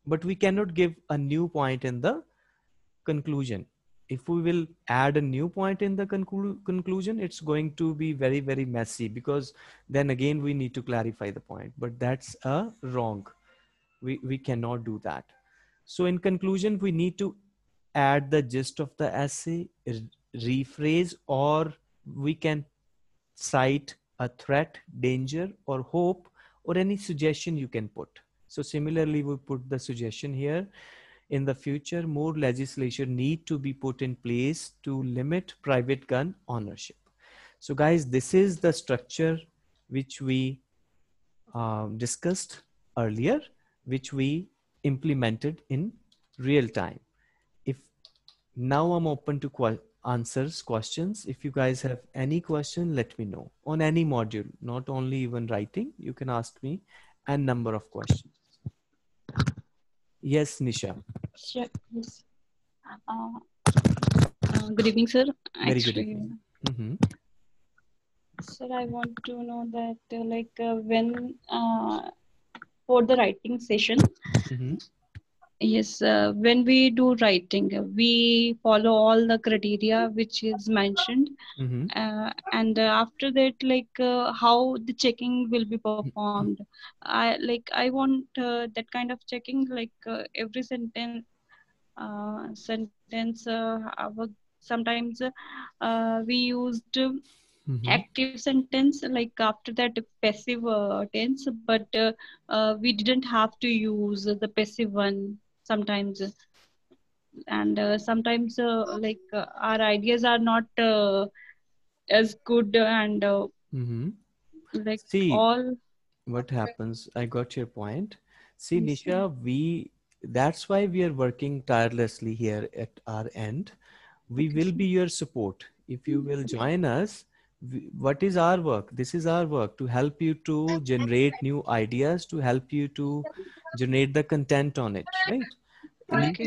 but we cannot give a new point in the conclusion if we will add a new point in the conclu- conclusion it's going to be very very messy because then again we need to clarify the point but that's a wrong we we cannot do that so in conclusion we need to add the gist of the essay rephrase or we can cite a threat, danger, or hope, or any suggestion you can put. So similarly, we put the suggestion here. In the future, more legislation need to be put in place to limit private gun ownership. So guys, this is the structure which we um, discussed earlier, which we implemented in real time. If now I'm open to answers questions if you guys have any question let me know on any module not only even writing you can ask me a number of questions yes nisha sure, yes. Uh, uh, good evening sir very Actually, good evening. Mm -hmm. sir i want to know that uh, like uh, when uh, for the writing session mm -hmm. Yes, uh, when we do writing, uh, we follow all the criteria which is mentioned, mm-hmm. uh, and uh, after that, like uh, how the checking will be performed. I like I want uh, that kind of checking, like every sentence, sentence. sometimes we used. Mm-hmm. active sentence like after that passive uh, tense but uh, uh, we didn't have to use the passive one sometimes and uh, sometimes uh, like uh, our ideas are not uh, as good and uh, mm-hmm. like see all what happens i got your point see nisha we that's why we are working tirelessly here at our end we will be your support if you will join us what is our work this is our work to help you to generate new ideas to help you to generate the content on it right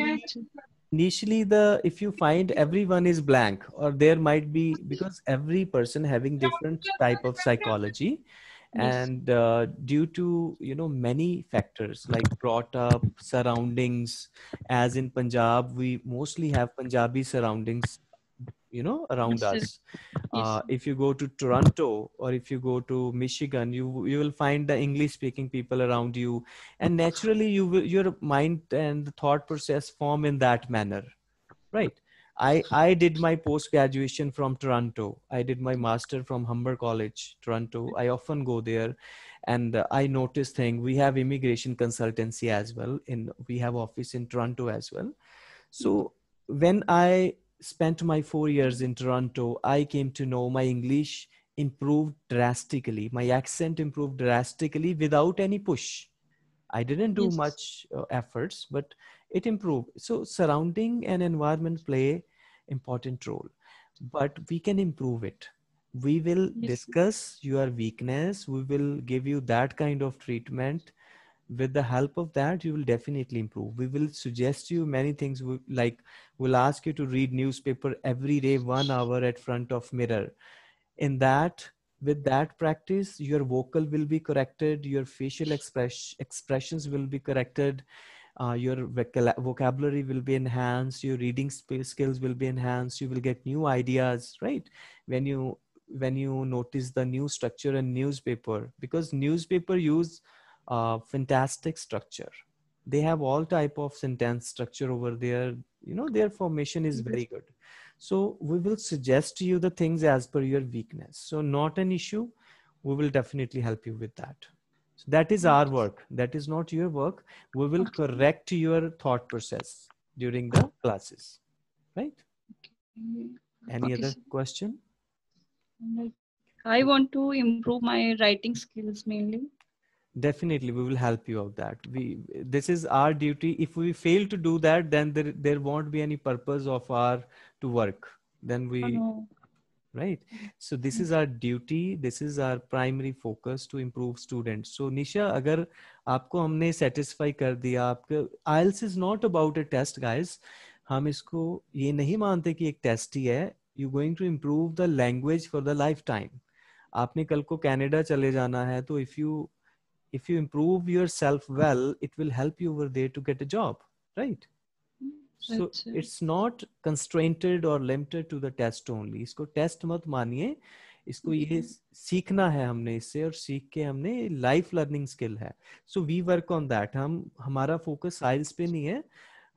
initially the if you find everyone is blank or there might be because every person having different type of psychology and uh, due to you know many factors like brought up surroundings as in punjab we mostly have punjabi surroundings you know around yes. us uh, if you go to toronto or if you go to michigan you you will find the english speaking people around you and naturally you will, your mind and the thought process form in that manner right i i did my post graduation from toronto i did my master from humber college toronto i often go there and i noticed thing we have immigration consultancy as well in we have office in toronto as well so mm-hmm. when i spent my four years in Toronto, I came to know my English improved drastically. My accent improved drastically without any push. I didn't do yes. much uh, efforts, but it improved. So surrounding and environment play important role, but we can improve it. We will yes. discuss your weakness. We will give you that kind of treatment with the help of that you will definitely improve we will suggest you many things we, like we'll ask you to read newspaper every day one hour at front of mirror in that with that practice your vocal will be corrected your facial express, expressions will be corrected uh, your vocabulary will be enhanced your reading skills will be enhanced you will get new ideas right when you when you notice the new structure in newspaper because newspaper use uh, fantastic structure. They have all type of sentence structure over there. You know, their formation is very good. So we will suggest to you the things as per your weakness. So not an issue. We will definitely help you with that. So that is our work. That is not your work. We will correct your thought process during the classes, right? Any other question? I want to improve my writing skills mainly. definitely we will help you out that we this is our duty if we fail to do that then there, there won't be any purpose of our to work then we oh. right so this is our duty this is our primary focus to improve students so nisha agar aapko humne satisfy kar diya aapka ielts is not about a test guys हम इसको ये नहीं मानते कि एक test ही है you going to improve the language for the life time आपने कल को कनाडा चले जाना है तो if you if you improve yourself well it will help you over there to get a job right so it's not constrained or limited to the test only isko test mat maniye isko ye seekhna hai humne isse aur seekh ke humne life learning skill hai so we work on that hum hamara focus IELTS pe nahi hai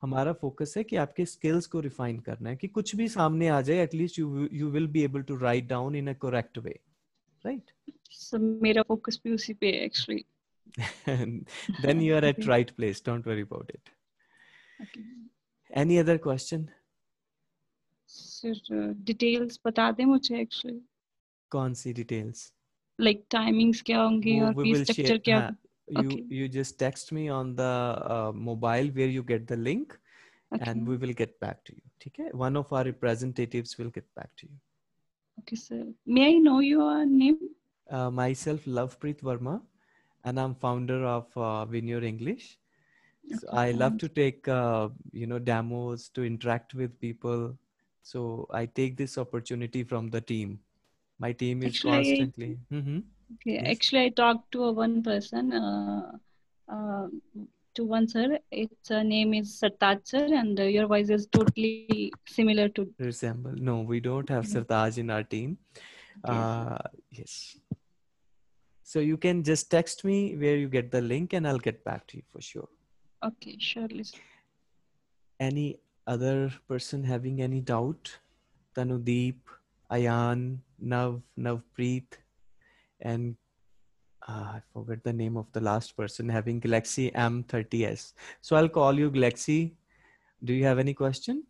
हमारा focus है कि आपके skills को refine करना है कि कुछ भी सामने आ जाए at least you you will be able to write down in a correct way right so मेरा फोकस भी उसी पे है actually then you are at right place don't worry about it okay. any other question sir uh, details bata de mujhe actually कौन सी details like timings क्या होंगी और फी you you just text me on the uh, mobile where you get the link okay. and we will get back to you okay one of our representatives will get back to you okay sir may i know your name uh, myself Love verma and I'm founder of uh, Vineyard English. So I love to take uh, you know demos to interact with people. So I take this opportunity from the team. My team is actually, constantly. Mm-hmm. Okay, yes. actually, I talked to one person, uh, uh, to one sir. Its name is Sartaj sir, and your voice is totally similar to. Resemble? No, we don't have mm. Sartaj in our team. Okay, uh, yes. So you can just text me where you get the link and I'll get back to you for sure. Okay, surely. Any other person having any doubt? Tanudeep, Ayan, Nav, Navpreet, and uh, I forget the name of the last person having Galaxy M30s. So I'll call you Galaxy. Do you have any question?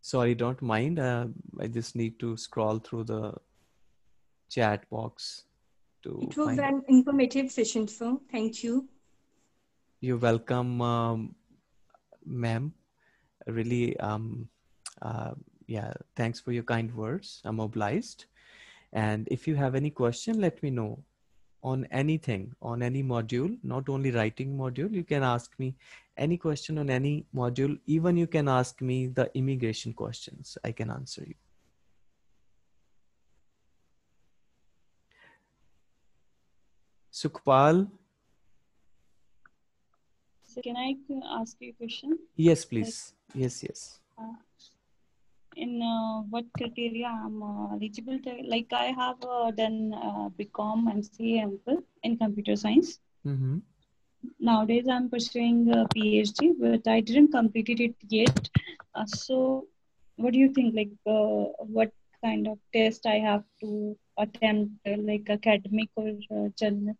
Sorry, don't mind. Uh, I just need to scroll through the chat box to it was an out. informative session so thank you you're welcome um, ma'am really um, uh, yeah thanks for your kind words i'm obliged and if you have any question let me know on anything on any module not only writing module you can ask me any question on any module even you can ask me the immigration questions i can answer you So can I ask you a question? Yes, please. Like, yes, yes. Uh, in uh, what criteria I'm uh, eligible to, like I have uh, done uh, BCom and in computer science. Mm-hmm. Nowadays I'm pursuing a uh, PhD, but I didn't complete it yet. so what do you think? Like what kind of test I have to attempt, like academic or general?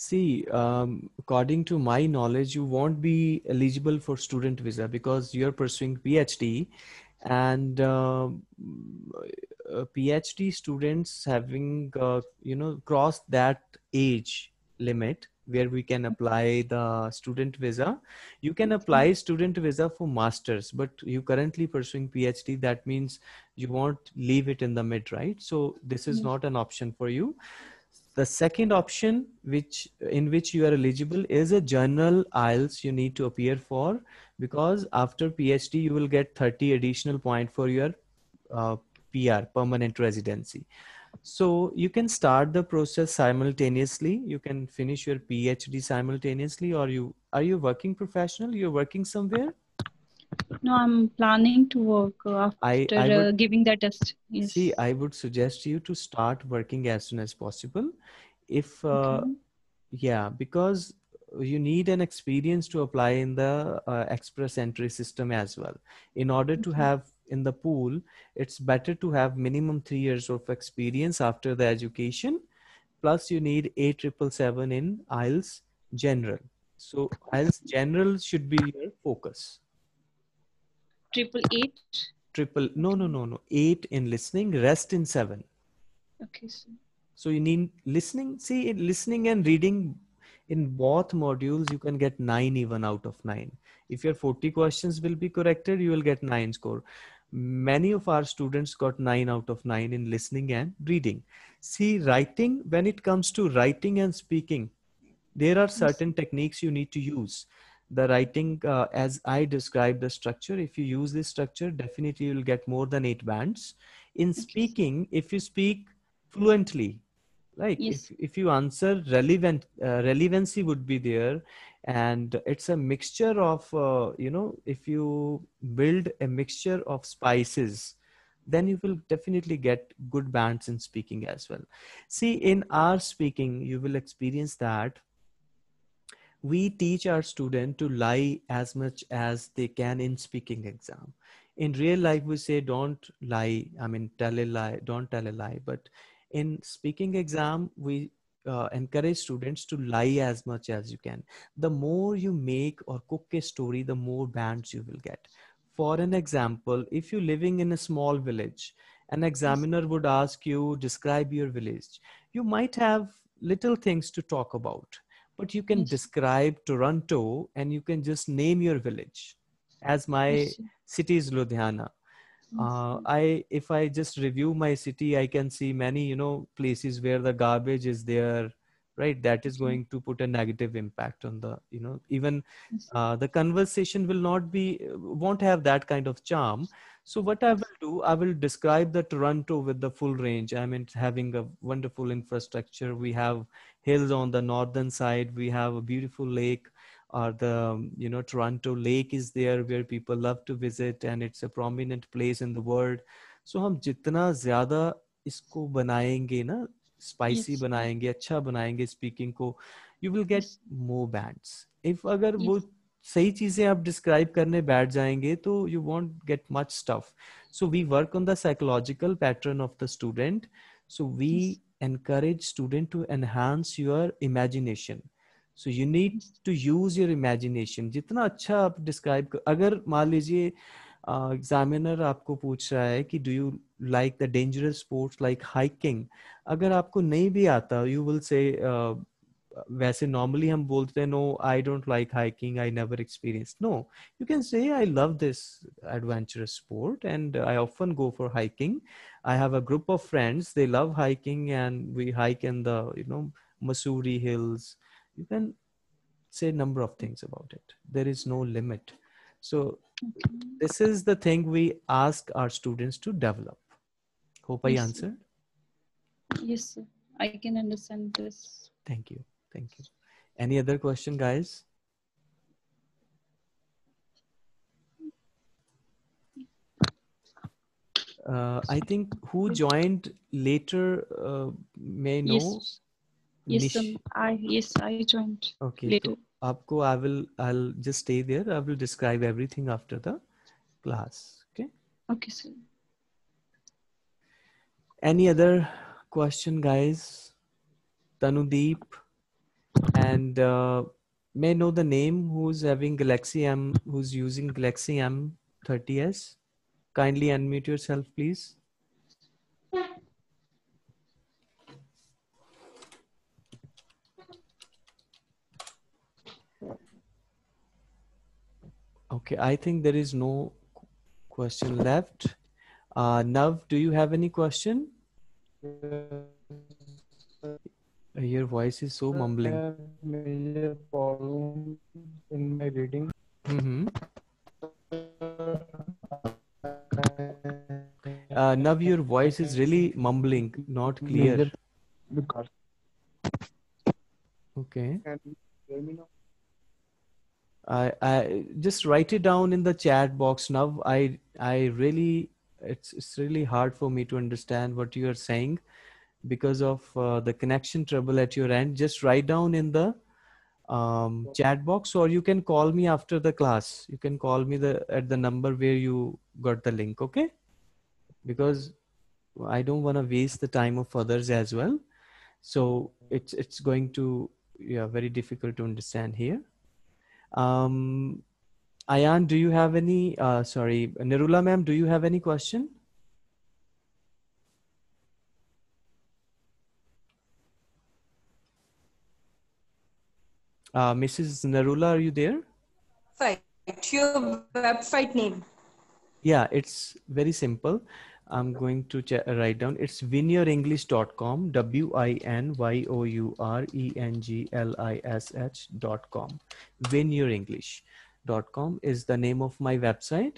See, um, according to my knowledge, you won't be eligible for student visa because you're pursuing PhD, and um, uh, PhD students having uh, you know crossed that age limit where we can apply the student visa you can apply student visa for masters but you currently pursuing phd that means you won't leave it in the mid right so this is not an option for you the second option which in which you are eligible is a journal IELTS you need to appear for because after PhD you will get 30 additional point for your uh, PR permanent residency. So you can start the process simultaneously. You can finish your PhD simultaneously or you are you working professional? You're working somewhere? No, I'm planning to work after I, I uh, would, uh, giving that test. Yes. See, I would suggest you to start working as soon as possible. If, uh, okay. yeah, because you need an experience to apply in the uh, express entry system as well. In order okay. to have in the pool, it's better to have minimum three years of experience after the education. Plus, you need a triple seven in IELTS general. So IELTS general should be your focus triple eight triple no no no no eight in listening rest in seven okay so, so you need listening see listening and reading in both modules you can get nine even out of nine if your 40 questions will be corrected you will get nine score many of our students got nine out of nine in listening and reading see writing when it comes to writing and speaking there are certain techniques you need to use the writing uh, as I described the structure. If you use this structure, definitely you'll get more than eight bands. In speaking, if you speak fluently, like Yes. If, if you answer relevant, uh, relevancy would be there. And it's a mixture of, uh, you know, if you build a mixture of spices, then you will definitely get good bands in speaking as well. See, in our speaking, you will experience that we teach our student to lie as much as they can in speaking exam in real life we say don't lie i mean tell a lie don't tell a lie but in speaking exam we uh, encourage students to lie as much as you can the more you make or cook a story the more bands you will get for an example if you're living in a small village an examiner would ask you describe your village you might have little things to talk about but you can describe Toronto and you can just name your village as my city is Ludhiana. Uh, I if I just review my city, I can see many you know places where the garbage is there, right? That is going to put a negative impact on the you know even uh, the conversation will not be won't have that kind of charm so what I will do, I will describe the Toronto with the full range. I mean, having a wonderful infrastructure. We have hills on the northern side. We have a beautiful lake or the you know toronto lake is there where people love to visit and it's a prominent place in the world so हम जितना ज्यादा इसको बनाएंगे ना spicy बनाएंगे अच्छा बनाएंगे speaking को you will get more bands. If अगर yes. वो सही चीजें आप डिस्क्राइब करने बैठ जाएंगे तो you won't get much stuff so we work on the psychological pattern of the student so we encourage student to enhance your imagination so you need to use your imagination जितना अच्छा आप describe अगर मान लीजिए examiner आपको पूछ रहा है कि do you like the dangerous sports like hiking अगर आपको नहीं भी आता यू विल से वैसे नॉर्मली हम बोलते हैं no I don't like hiking I never experience no you can say I love this adventurous sport and I often go for hiking I have a group of friends they love hiking and we hike in the you know Mussoorie hills you can say number of things about it there is no limit so this is the thing we ask our students to develop hope yes, i answered yes i can understand this thank you Thank you. Any other question, guys? Uh, I think who joined later uh, may know. Yes, yes, um, I yes I joined. Okay, later. aapko I will I'll just stay there. I will describe everything after the class. Okay. Okay, sir. Any other question, guys? Tanudeep and uh, may know the name who's having Galaxy M, who's using Galaxy M30s? Kindly unmute yourself, please. Okay, I think there is no question left. Uh, Nav, do you have any question? Yeah. Uh, your voice is so mumbling. major problem in my reading. Mm-hmm. Uh, Nav, your voice is really mumbling, not clear. Because. Okay. I, I just write it down in the chat box, now. I I really it's it's really hard for me to understand what you are saying because of uh, the connection trouble at your end, just write down in the um, chat box or you can call me after the class. You can call me the at the number where you got the link, okay? Because I don't want to waste the time of others as well. So it's it's going to yeah very difficult to understand here. Um, Ayan, do you have any? Uh, sorry, Nirula, ma'am, do you have any question? Uh, Mrs. Narula, are you there? Site, your website name. Yeah, it's very simple. I'm going to ch- write down. It's W-I-N-Y-O-U-R-E-N-G-L-I-S-H W-I-N-Y-O-U-R-E-N-G-L-I-S-H.com. Vineyourenglish.com is the name of my website.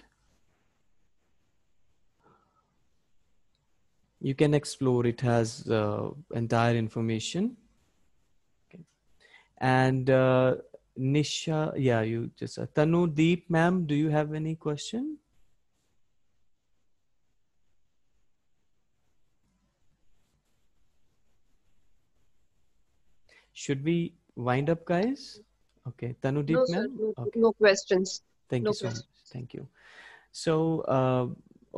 You can explore. It has uh, entire information. And uh, Nisha, yeah, you just uh, Tanu Deep, ma'am, do you have any question? Should we wind up, guys? Okay, Tanu Deep, no, ma'am. No, okay. no, questions. Thank no you so questions. much. Thank you. So, uh,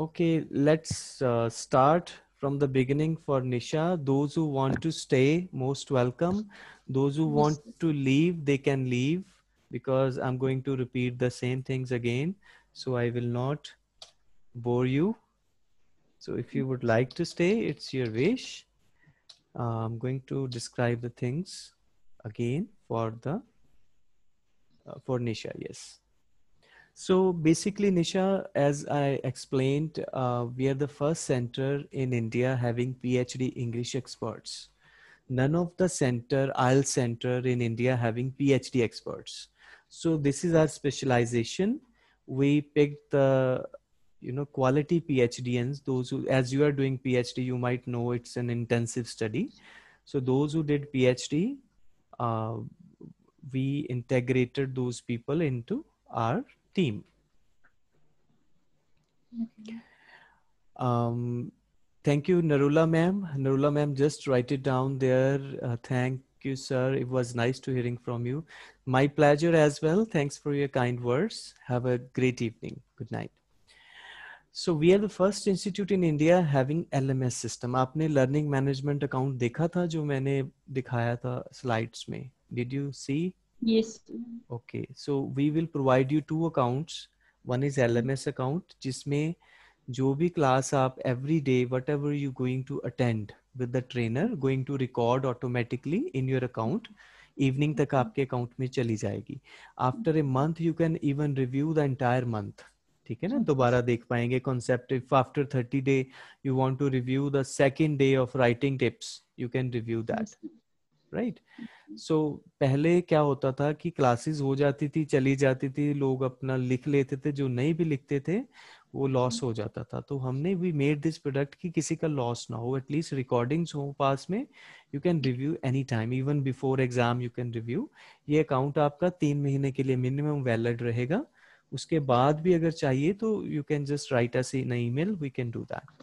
okay, let's uh, start from the beginning for Nisha. Those who want to stay, most welcome. Those who want to leave, they can leave because I'm going to repeat the same things again. So I will not bore you. So if you would like to stay, it's your wish. Uh, I'm going to describe the things again for the uh, for Nisha. Yes. So basically, Nisha, as I explained, uh, we are the first center in India having PhD English experts. None of the center, IELTS center in India having PhD experts. So this is our specialization. We picked the you know quality PhDs. Those who, as you are doing PhD, you might know it's an intensive study. So those who did PhD, uh, we integrated those people into our team. Um, thank you, Narula ma'am. Narula ma'am, just write it down there. Uh, thank you, sir. It was nice to hearing from you. My pleasure as well. Thanks for your kind words. Have a great evening. Good night. So we are the first institute in India having LMS system. आपने learning management account देखा था जो मैंने दिखाया था slides में Did you see? Yes. Okay. So we will provide you two accounts. One is LMS account जिसमें जो भी क्लास आप every day whatever you going to attend with the trainer going to record automatically in your account evening तक आपके account में चली जाएगी. After a month you can even review the entire month. ठीक है ना दोबारा देख पाएंगे concept if after thirty day you want to review the second day of writing tips you can review that right right? So mm-hmm. so, पहले क्या होता था कि क्लासेस हो जाती थी चली जाती थी लोग अपना लिख लेते थे जो नहीं भी लिखते थे वो लॉस mm-hmm. हो जाता था तो हमने वी मेड दिस प्रोडक्ट कि किसी का लॉस ना हो एटलीस्ट रिकॉर्डिंग्स हो पास में you can review any time even before exam you can review ये अकाउंट आपका तीन महीने के लिए मिनिमम वैलिड रहेगा उसके बाद भी अगर चाहिए तो you can just write us in email we can do that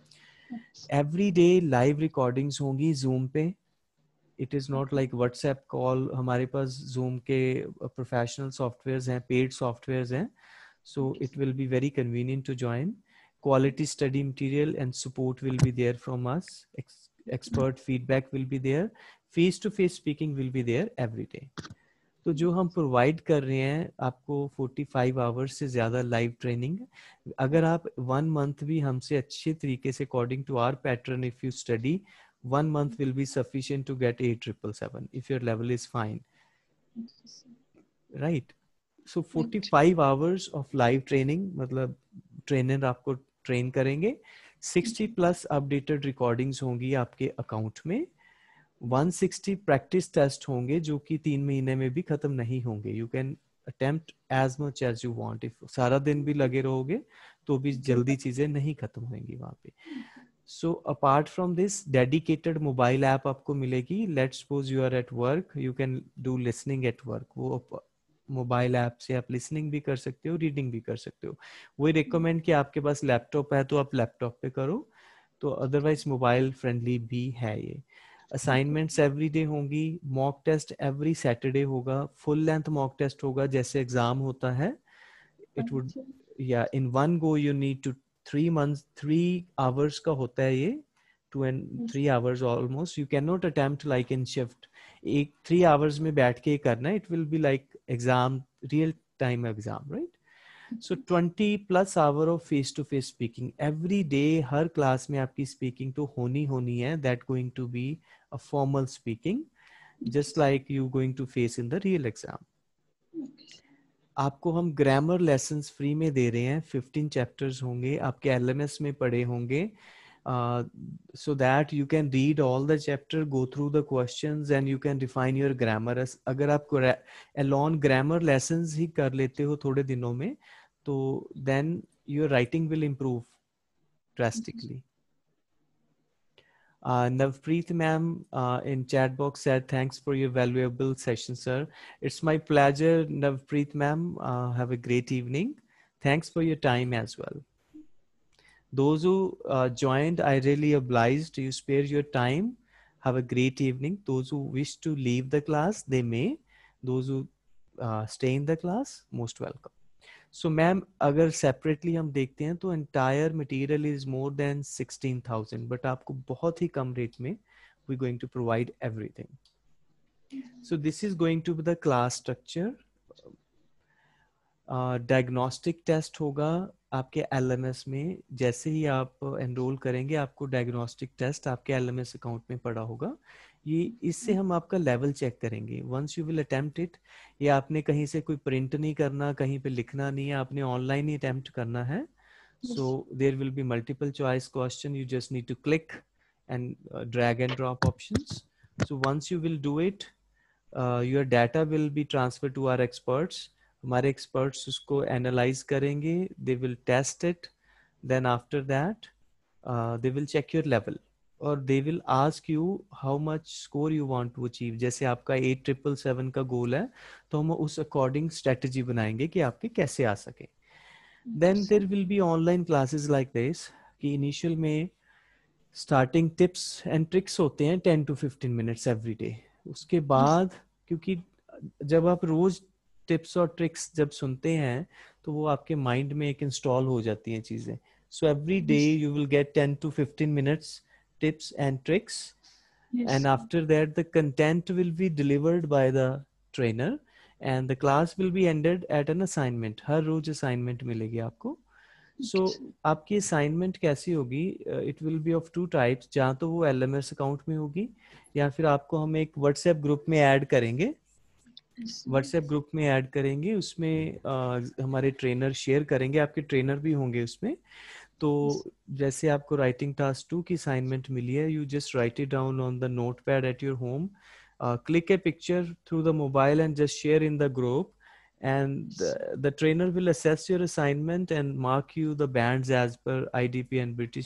every day live recordings होंगी जूम पे it is not like WhatsApp call हमारे पास जूम के प्रोफेशनल uh, सॉफ्टवेयर हैं पेड सॉफ्टवेयर हैं so it will be very convenient to join quality study material and support will be there from us expert feedback will be there face to face speaking will be there every day तो जो हम provide कर रहे हैं आपको 45 five hours से ज्यादा live training अगर आप वन मंथ भी हमसे अच्छे तरीके से according to our pattern if you study one month will be sufficient to get a triple seven if your level is fine right so 45 hours of live training मतलब trainer आपको train करेंगे 60 plus updated recordings होंगी आपके account में 160 practice test होंगे जो कि तीन महीने में भी खत्म नहीं होंगे you can attempt as much as you want if सारा दिन भी लगे रहोगे तो भी जल्दी चीजें नहीं खत्म होंगी वहां पे so apart from this dedicated mobile app आपको मिलेगी let suppose you are at work you can do listening at work वो मोबाइल ऐप से आप लिसनिंग भी कर सकते हो रीडिंग भी कर सकते हो वही रिकमेंड कि आपके पास लैपटॉप है तो आप लैपटॉप पे करो तो अदरवाइज मोबाइल फ्रेंडली भी है ये असाइनमेंट्स एवरी डे होंगी मॉक टेस्ट एवरी सैटरडे होगा फुल लेंथ मॉक टेस्ट होगा जैसे एग्जाम होता है इट वुड या in one go you need to three month three hours का होता है ये two and three hours almost you can not attempt like in shift एक थ्री आवर्स में बैठ के करना it will be like exam real time exam right so twenty plus our of face to face speaking every day हर class में आपकी speaking तो होनी होनी है that going to be a formal speaking just like you going to face in the real exam आपको हम grammar lesson free में दे रहे हैं फिफ्टीन चैप्टर्स होंगे आपके एल में पढ़े होंगे so that you can read all the chapter go through the question and you can define your grammar अगर आप अलॉन ग्रामर लेसन ही कर लेते हो थोड़े दिनों में तो then your writing will improve drastically Uh, Navpreet ma'am uh, in chat box said, thanks for your valuable session, sir. It's my pleasure, Navpreet ma'am. Uh, have a great evening. Thanks for your time as well. Those who uh, joined, I really obliged you spare your time. Have a great evening. Those who wish to leave the class, they may. Those who uh, stay in the class, most welcome. So ma'am अगर separately हम देखते हैं तो entire material is more than sixteen thousand but आपको बहुत ही कम rate में we going to provide everything so this is going to the class structure diagnostic test होगा आपके एल में जैसे ही आप एनरोल करेंगे आपको डायग्नोस्टिक टेस्ट आपके एल अकाउंट में पड़ा होगा ये इससे हम आपका लेवल चेक करेंगे once you will attempt it ये आपने कहीं से कोई प्रिंट नहीं करना कहीं पे लिखना नहीं है आपने ऑनलाइन ही अटेम्प्ट करना है so there will be multiple choice question you just need to click and drag and drop option so once you will do it your data will be transfer to our experts हमारे experts उसको analyse करेंगे they will test it then after that they will check your level और they will ask you how much score you want to achieve जैसे आपका eight triple seven का गोल है तो हम उस अकॉर्डिंग स्ट्रेटजी बनाएंगे कि आपके कैसे आ सके then there will be online classes like this कि इनिशियल में स्टार्टिंग टिप्स एंड ट्रिक्स होते हैं ten to fifteen minutes every day उसके बाद क्योंकि जब आप रोज टिप्स और ट्रिक्स जब सुनते हैं तो वो आपके माइंड में एक इंस्टॉल हो जाती हैं चीजें so every day you will get ten to fifteen minutes tips and tricks yes. and after that the content will be delivered by the trainer and the class will be ended at an assignment हर रोज assignment milegi aapko. so, आपकी assignment कैसी होगी it will be of two types जहाँ तो वो L M S account में होगी या फिर आपको हम एक व्हाट्सएप ग्रुप में ऐड करेंगे व्हाट्सएप ग्रुप में ऐड करेंगे उसमें uh, हमारे ट्रेनर शेयर करेंगे आपके ट्रेनर भी होंगे उसमें तो जैसे आपको राइटिंग टास्क टू की असाइनमेंट मिली है you just write it down on the notepad at your home click a picture through the mobile and just share in the group and the trainer will assess your assignment and mark you the band as per I D P and British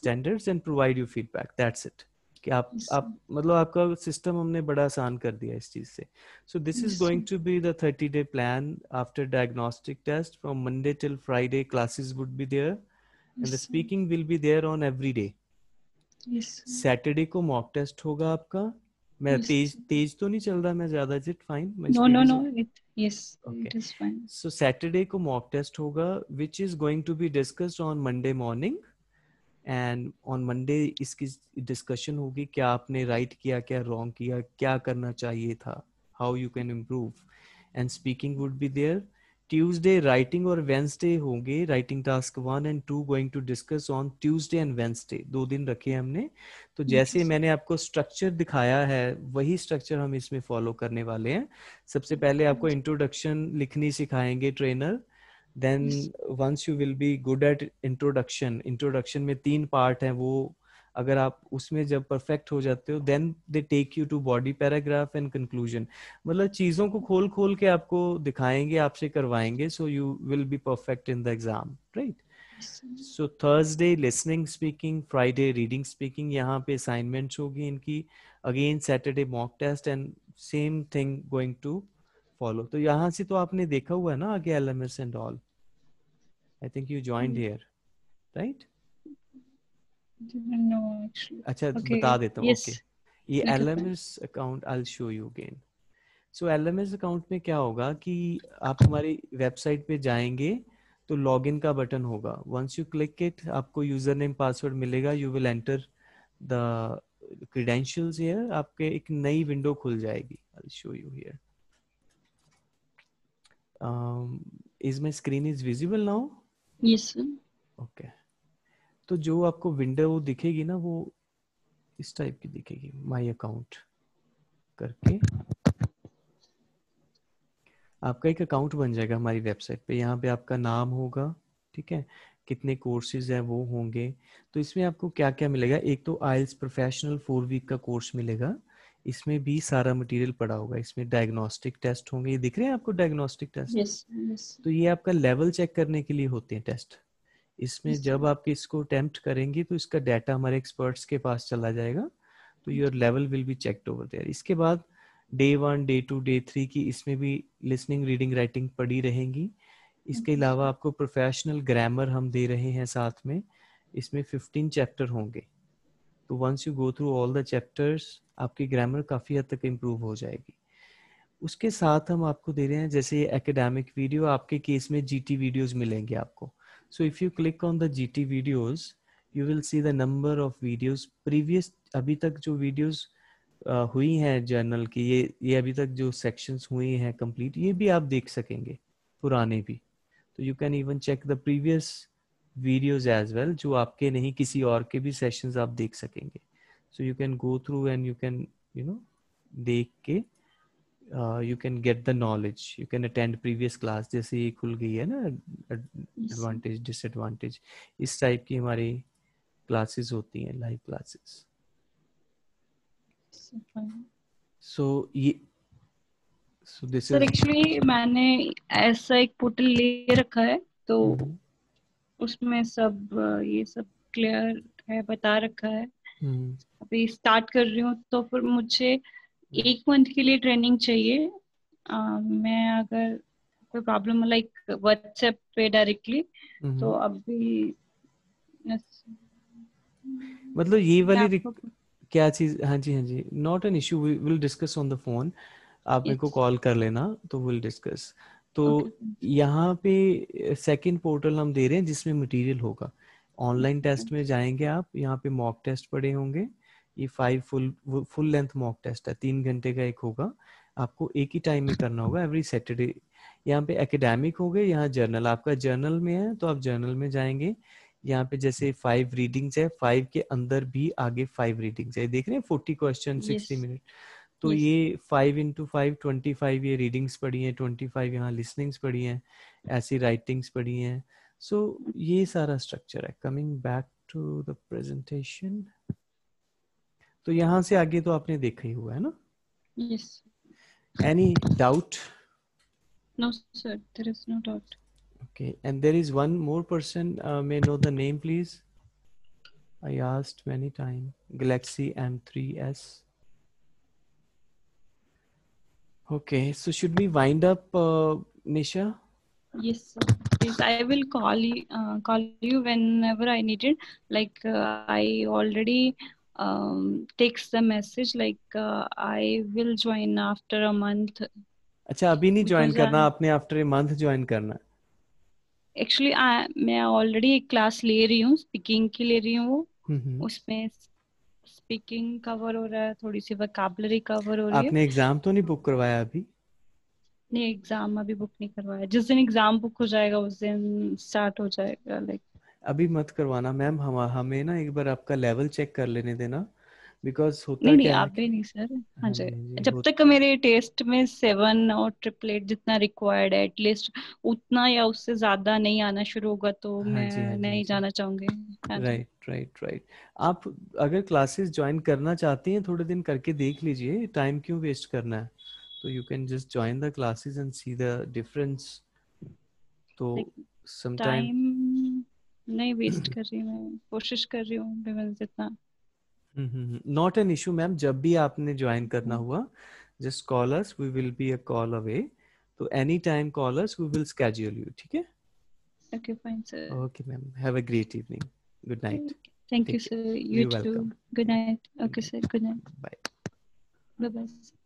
standards and provide you feedback that's it कि आप आप मतलब आपका system हमने बड़ा आसान कर दिया इस चीज से so this is going to be the thirty day plan after diagnostic test from Monday till Friday classes would be there and the speaking will be there on every day Saturday को mock test होगा आपका मैं yes. तेज तेज तो नहीं चल रहा मैं ज्यादा it fine no no no it yes okay so Saturday को मॉक टेस्ट होगा which is going to be discussed on Monday morning and on Monday इसकी डिस्कशन होगी क्या आपने राइट right किया क्या रॉन्ग किया क्या करना चाहिए था how you can improve and speaking would be there Tuesday writing और वेंसडे होंगे writing task one and two going to discuss on Tuesday and Wednesday दो दिन रखे हमने तो जैसे मैंने आपको स्ट्रक्चर दिखाया है वही स्ट्रक्चर हम इसमें फॉलो करने वाले हैं सबसे पहले आपको इंट्रोडक्शन लिखनी सिखाएंगे trainer then once you will be good at introduction introduction में तीन पार्ट हैं वो अगर आप उसमें जब परफेक्ट हो जाते हो then they take you to body paragraph and conclusion मतलब चीजों को खोल खोल के आपको दिखाएंगे आपसे करवाएंगे so you will be perfect in the exam right so Thursday listening speaking Friday reading speaking यहाँ पे असाइनमेंट्स होगी इनकी again Saturday mock test and same thing going to follow तो यहाँ से तो आपने देखा हुआ है ना आगे L M S and all I think you joined here right अच्छा तो okay. बता देता हूँ yes. okay. ये L M S account I show you again so L M S account में क्या होगा कि आप हमारी वेबसाइट पे जाएंगे तो लॉगिन का बटन होगा वंस यू क्लिक इट आपको यूजर नेम पासवर्ड मिलेगा you will enter the credential आपके एक नई विंडो खुल जाएगी I show you here um, is my screen is visible now yes sir okay तो जो आपको विंडो दिखेगी ना वो इस टाइप की दिखेगी माय अकाउंट करके आपका एक अकाउंट बन जाएगा हमारी वेबसाइट पे यहाँ पे आपका नाम होगा ठीक है कितने कोर्सेज है वो होंगे तो इसमें आपको क्या क्या मिलेगा एक तो आइल्स प्रोफेशनल फोर वीक का कोर्स मिलेगा इसमें भी सारा मटेरियल पड़ा होगा इसमें डायग्नोस्टिक टेस्ट होंगे ये दिख रहे हैं आपको डायग्नोस्टिक टेस्ट yes, yes. तो ये आपका लेवल चेक करने के लिए होते हैं टेस्ट इसमें yes. जब आप इसको अटेम्प्ट करेंगे तो इसका डाटा हमारे एक्सपर्ट्स के पास चला जाएगा तो your level will be check over there इसके बाद day one day two day three की इसमें भी लिसनिंग रीडिंग राइटिंग पड़ी रहेंगी इसके अलावा आपको प्रोफेशनल ग्रामर हम दे रहे हैं साथ में इसमें फिफ्टीन चैप्टर होंगे तो once you go through all the chapters आपकी ग्रामर काफ़ी हद तक इम्प्रूव हो जाएगी उसके साथ हम आपको दे रहे हैं जैसे ये एकेडमिक वीडियो आपके केस में जीटी वीडियोस मिलेंगे आपको so if you click on the GT videos you will see the number of videos previous अभी तक जो वीडियोस uh, हुई हैं जर्नल की ये ये अभी तक जो सेक्शंस हुई हैं कंप्लीट ये भी आप देख सकेंगे पुराने भी तो you can even check the previous videos as well जो आपके नहीं किसी और के भी सेशंस आप देख सकेंगे so you can go through and you can you know देख के you can get the knowledge you can attend previous class जैसे ये खुल गई है ना एडवांटेज डिसएडवांटेज इस टाइप की हमारी क्लासेस होती हैं लाइव क्लासेस सो ये सो दिस एक्चुअली मैंने ऐसा एक पोर्टल ले रखा है तो mm-hmm. उसमें सब ये सब क्लियर है बता रखा है हम्म। अभी स्टार्ट कर रही हूँ तो फिर मुझे एक मंथ के लिए ट्रेनिंग चाहिए आ, मैं अगर कोई प्रॉब्लम लाइक व्हाट्सएप पे डायरेक्टली तो हम्म। अभी मतलब ये वाली रिक... क्या चीज हाँ जी हाँ जी not an issue we will discuss on the phone आप मेरे को कॉल कर लेना तो विल डिस्कस तो okay. यहाँ पे सेकंड पोर्टल हम दे रहे हैं जिसमें मटेरियल होगा ऑनलाइन okay. टेस्ट में जाएंगे आप यहाँ पे मॉक टेस्ट पड़े होंगे ये five full full length mock test है तीन घंटे का एक होगा आपको एक ही टाइम में करना होगा एवरी सैटरडे यहाँ पे एकेडमिक हो गए यहाँ जर्नल आपका जर्नल में है तो आप जर्नल में जाएंगे यहाँ पे जैसे फाइव रीडिंग्स है फाइव के अंदर भी आगे फाइव रीडिंग्स है देख रहे हैं फोर्टी क्वेश्चन सिक्सटी मिनट तो ये five into five twenty five ये रीडिंग्स पढ़ी हैं ट्वेंटी फाइव यहाँ लिसनिंग्स पढ़ी हैं ऐसी राइटिंग्स पढ़ी हैं सो so, ये सारा स्ट्रक्चर है coming back to the presentation तो यहाँ से आगे तो आपने देखा ही हुआ है ना yes any doubt no sir there is no doubt okay and there is one more person uh, may know the name please i asked many time galaxy m3s Okay, so should we wind up, uh, Nisha? Yes, yes, I will call you, uh, call you whenever I need it. Like uh, I already um, takes the message. Like uh, I will join after a month. अच्छा अभी नहीं join करना आपने after a month join करना actually मैं already एक class ले रही हूँ स्पीकिंग की ले रही हूँ वो उसमें स्पीकिंग कवर हो रहा है थोड़ी सी वोकैबुलरी कवर हो रही है आपने एग्जाम तो नहीं बुक करवाया अभी नहीं एग्जाम अभी बुक नहीं करवाया जिस दिन एग्जाम बुक हो जाएगा उस दिन स्टार्ट हो जाएगा लाइक अभी मत करवाना मैम हम हमें ना एक बार आपका लेवल चेक कर लेने देना बिकॉज होता नहीं, नहीं आप भी नहीं सर हाँ, हाँ जी जब तक मेरे टेस्ट में सेवन और ट्रिपलेट जितना रिक्वायर्ड है एटलीस्ट उतना या उससे ज्यादा नहीं आना शुरू होगा तो हाँ मैं जी, हाँ नहीं हाँ जाना चाहूंगी राइट राइट राइट आप अगर क्लासेस ज्वाइन करना चाहती हैं थोड़े दिन करके देख लीजिए टाइम क्यों वेस्ट करना है तो you can just join the classes and see the difference तो सम टाइम नहीं वेस्ट कर रही मैं कोशिश कर रही हूँ जितना नॉट एन इशू मैम जब भी आपने ज्वाइन करना हम्म। हुआ just call us we will be a call away तो any time call us we will schedule you ठीक है okay fine sir okay ma'am have a great evening good night thank you sir you too good night okay sir good night bye bye bye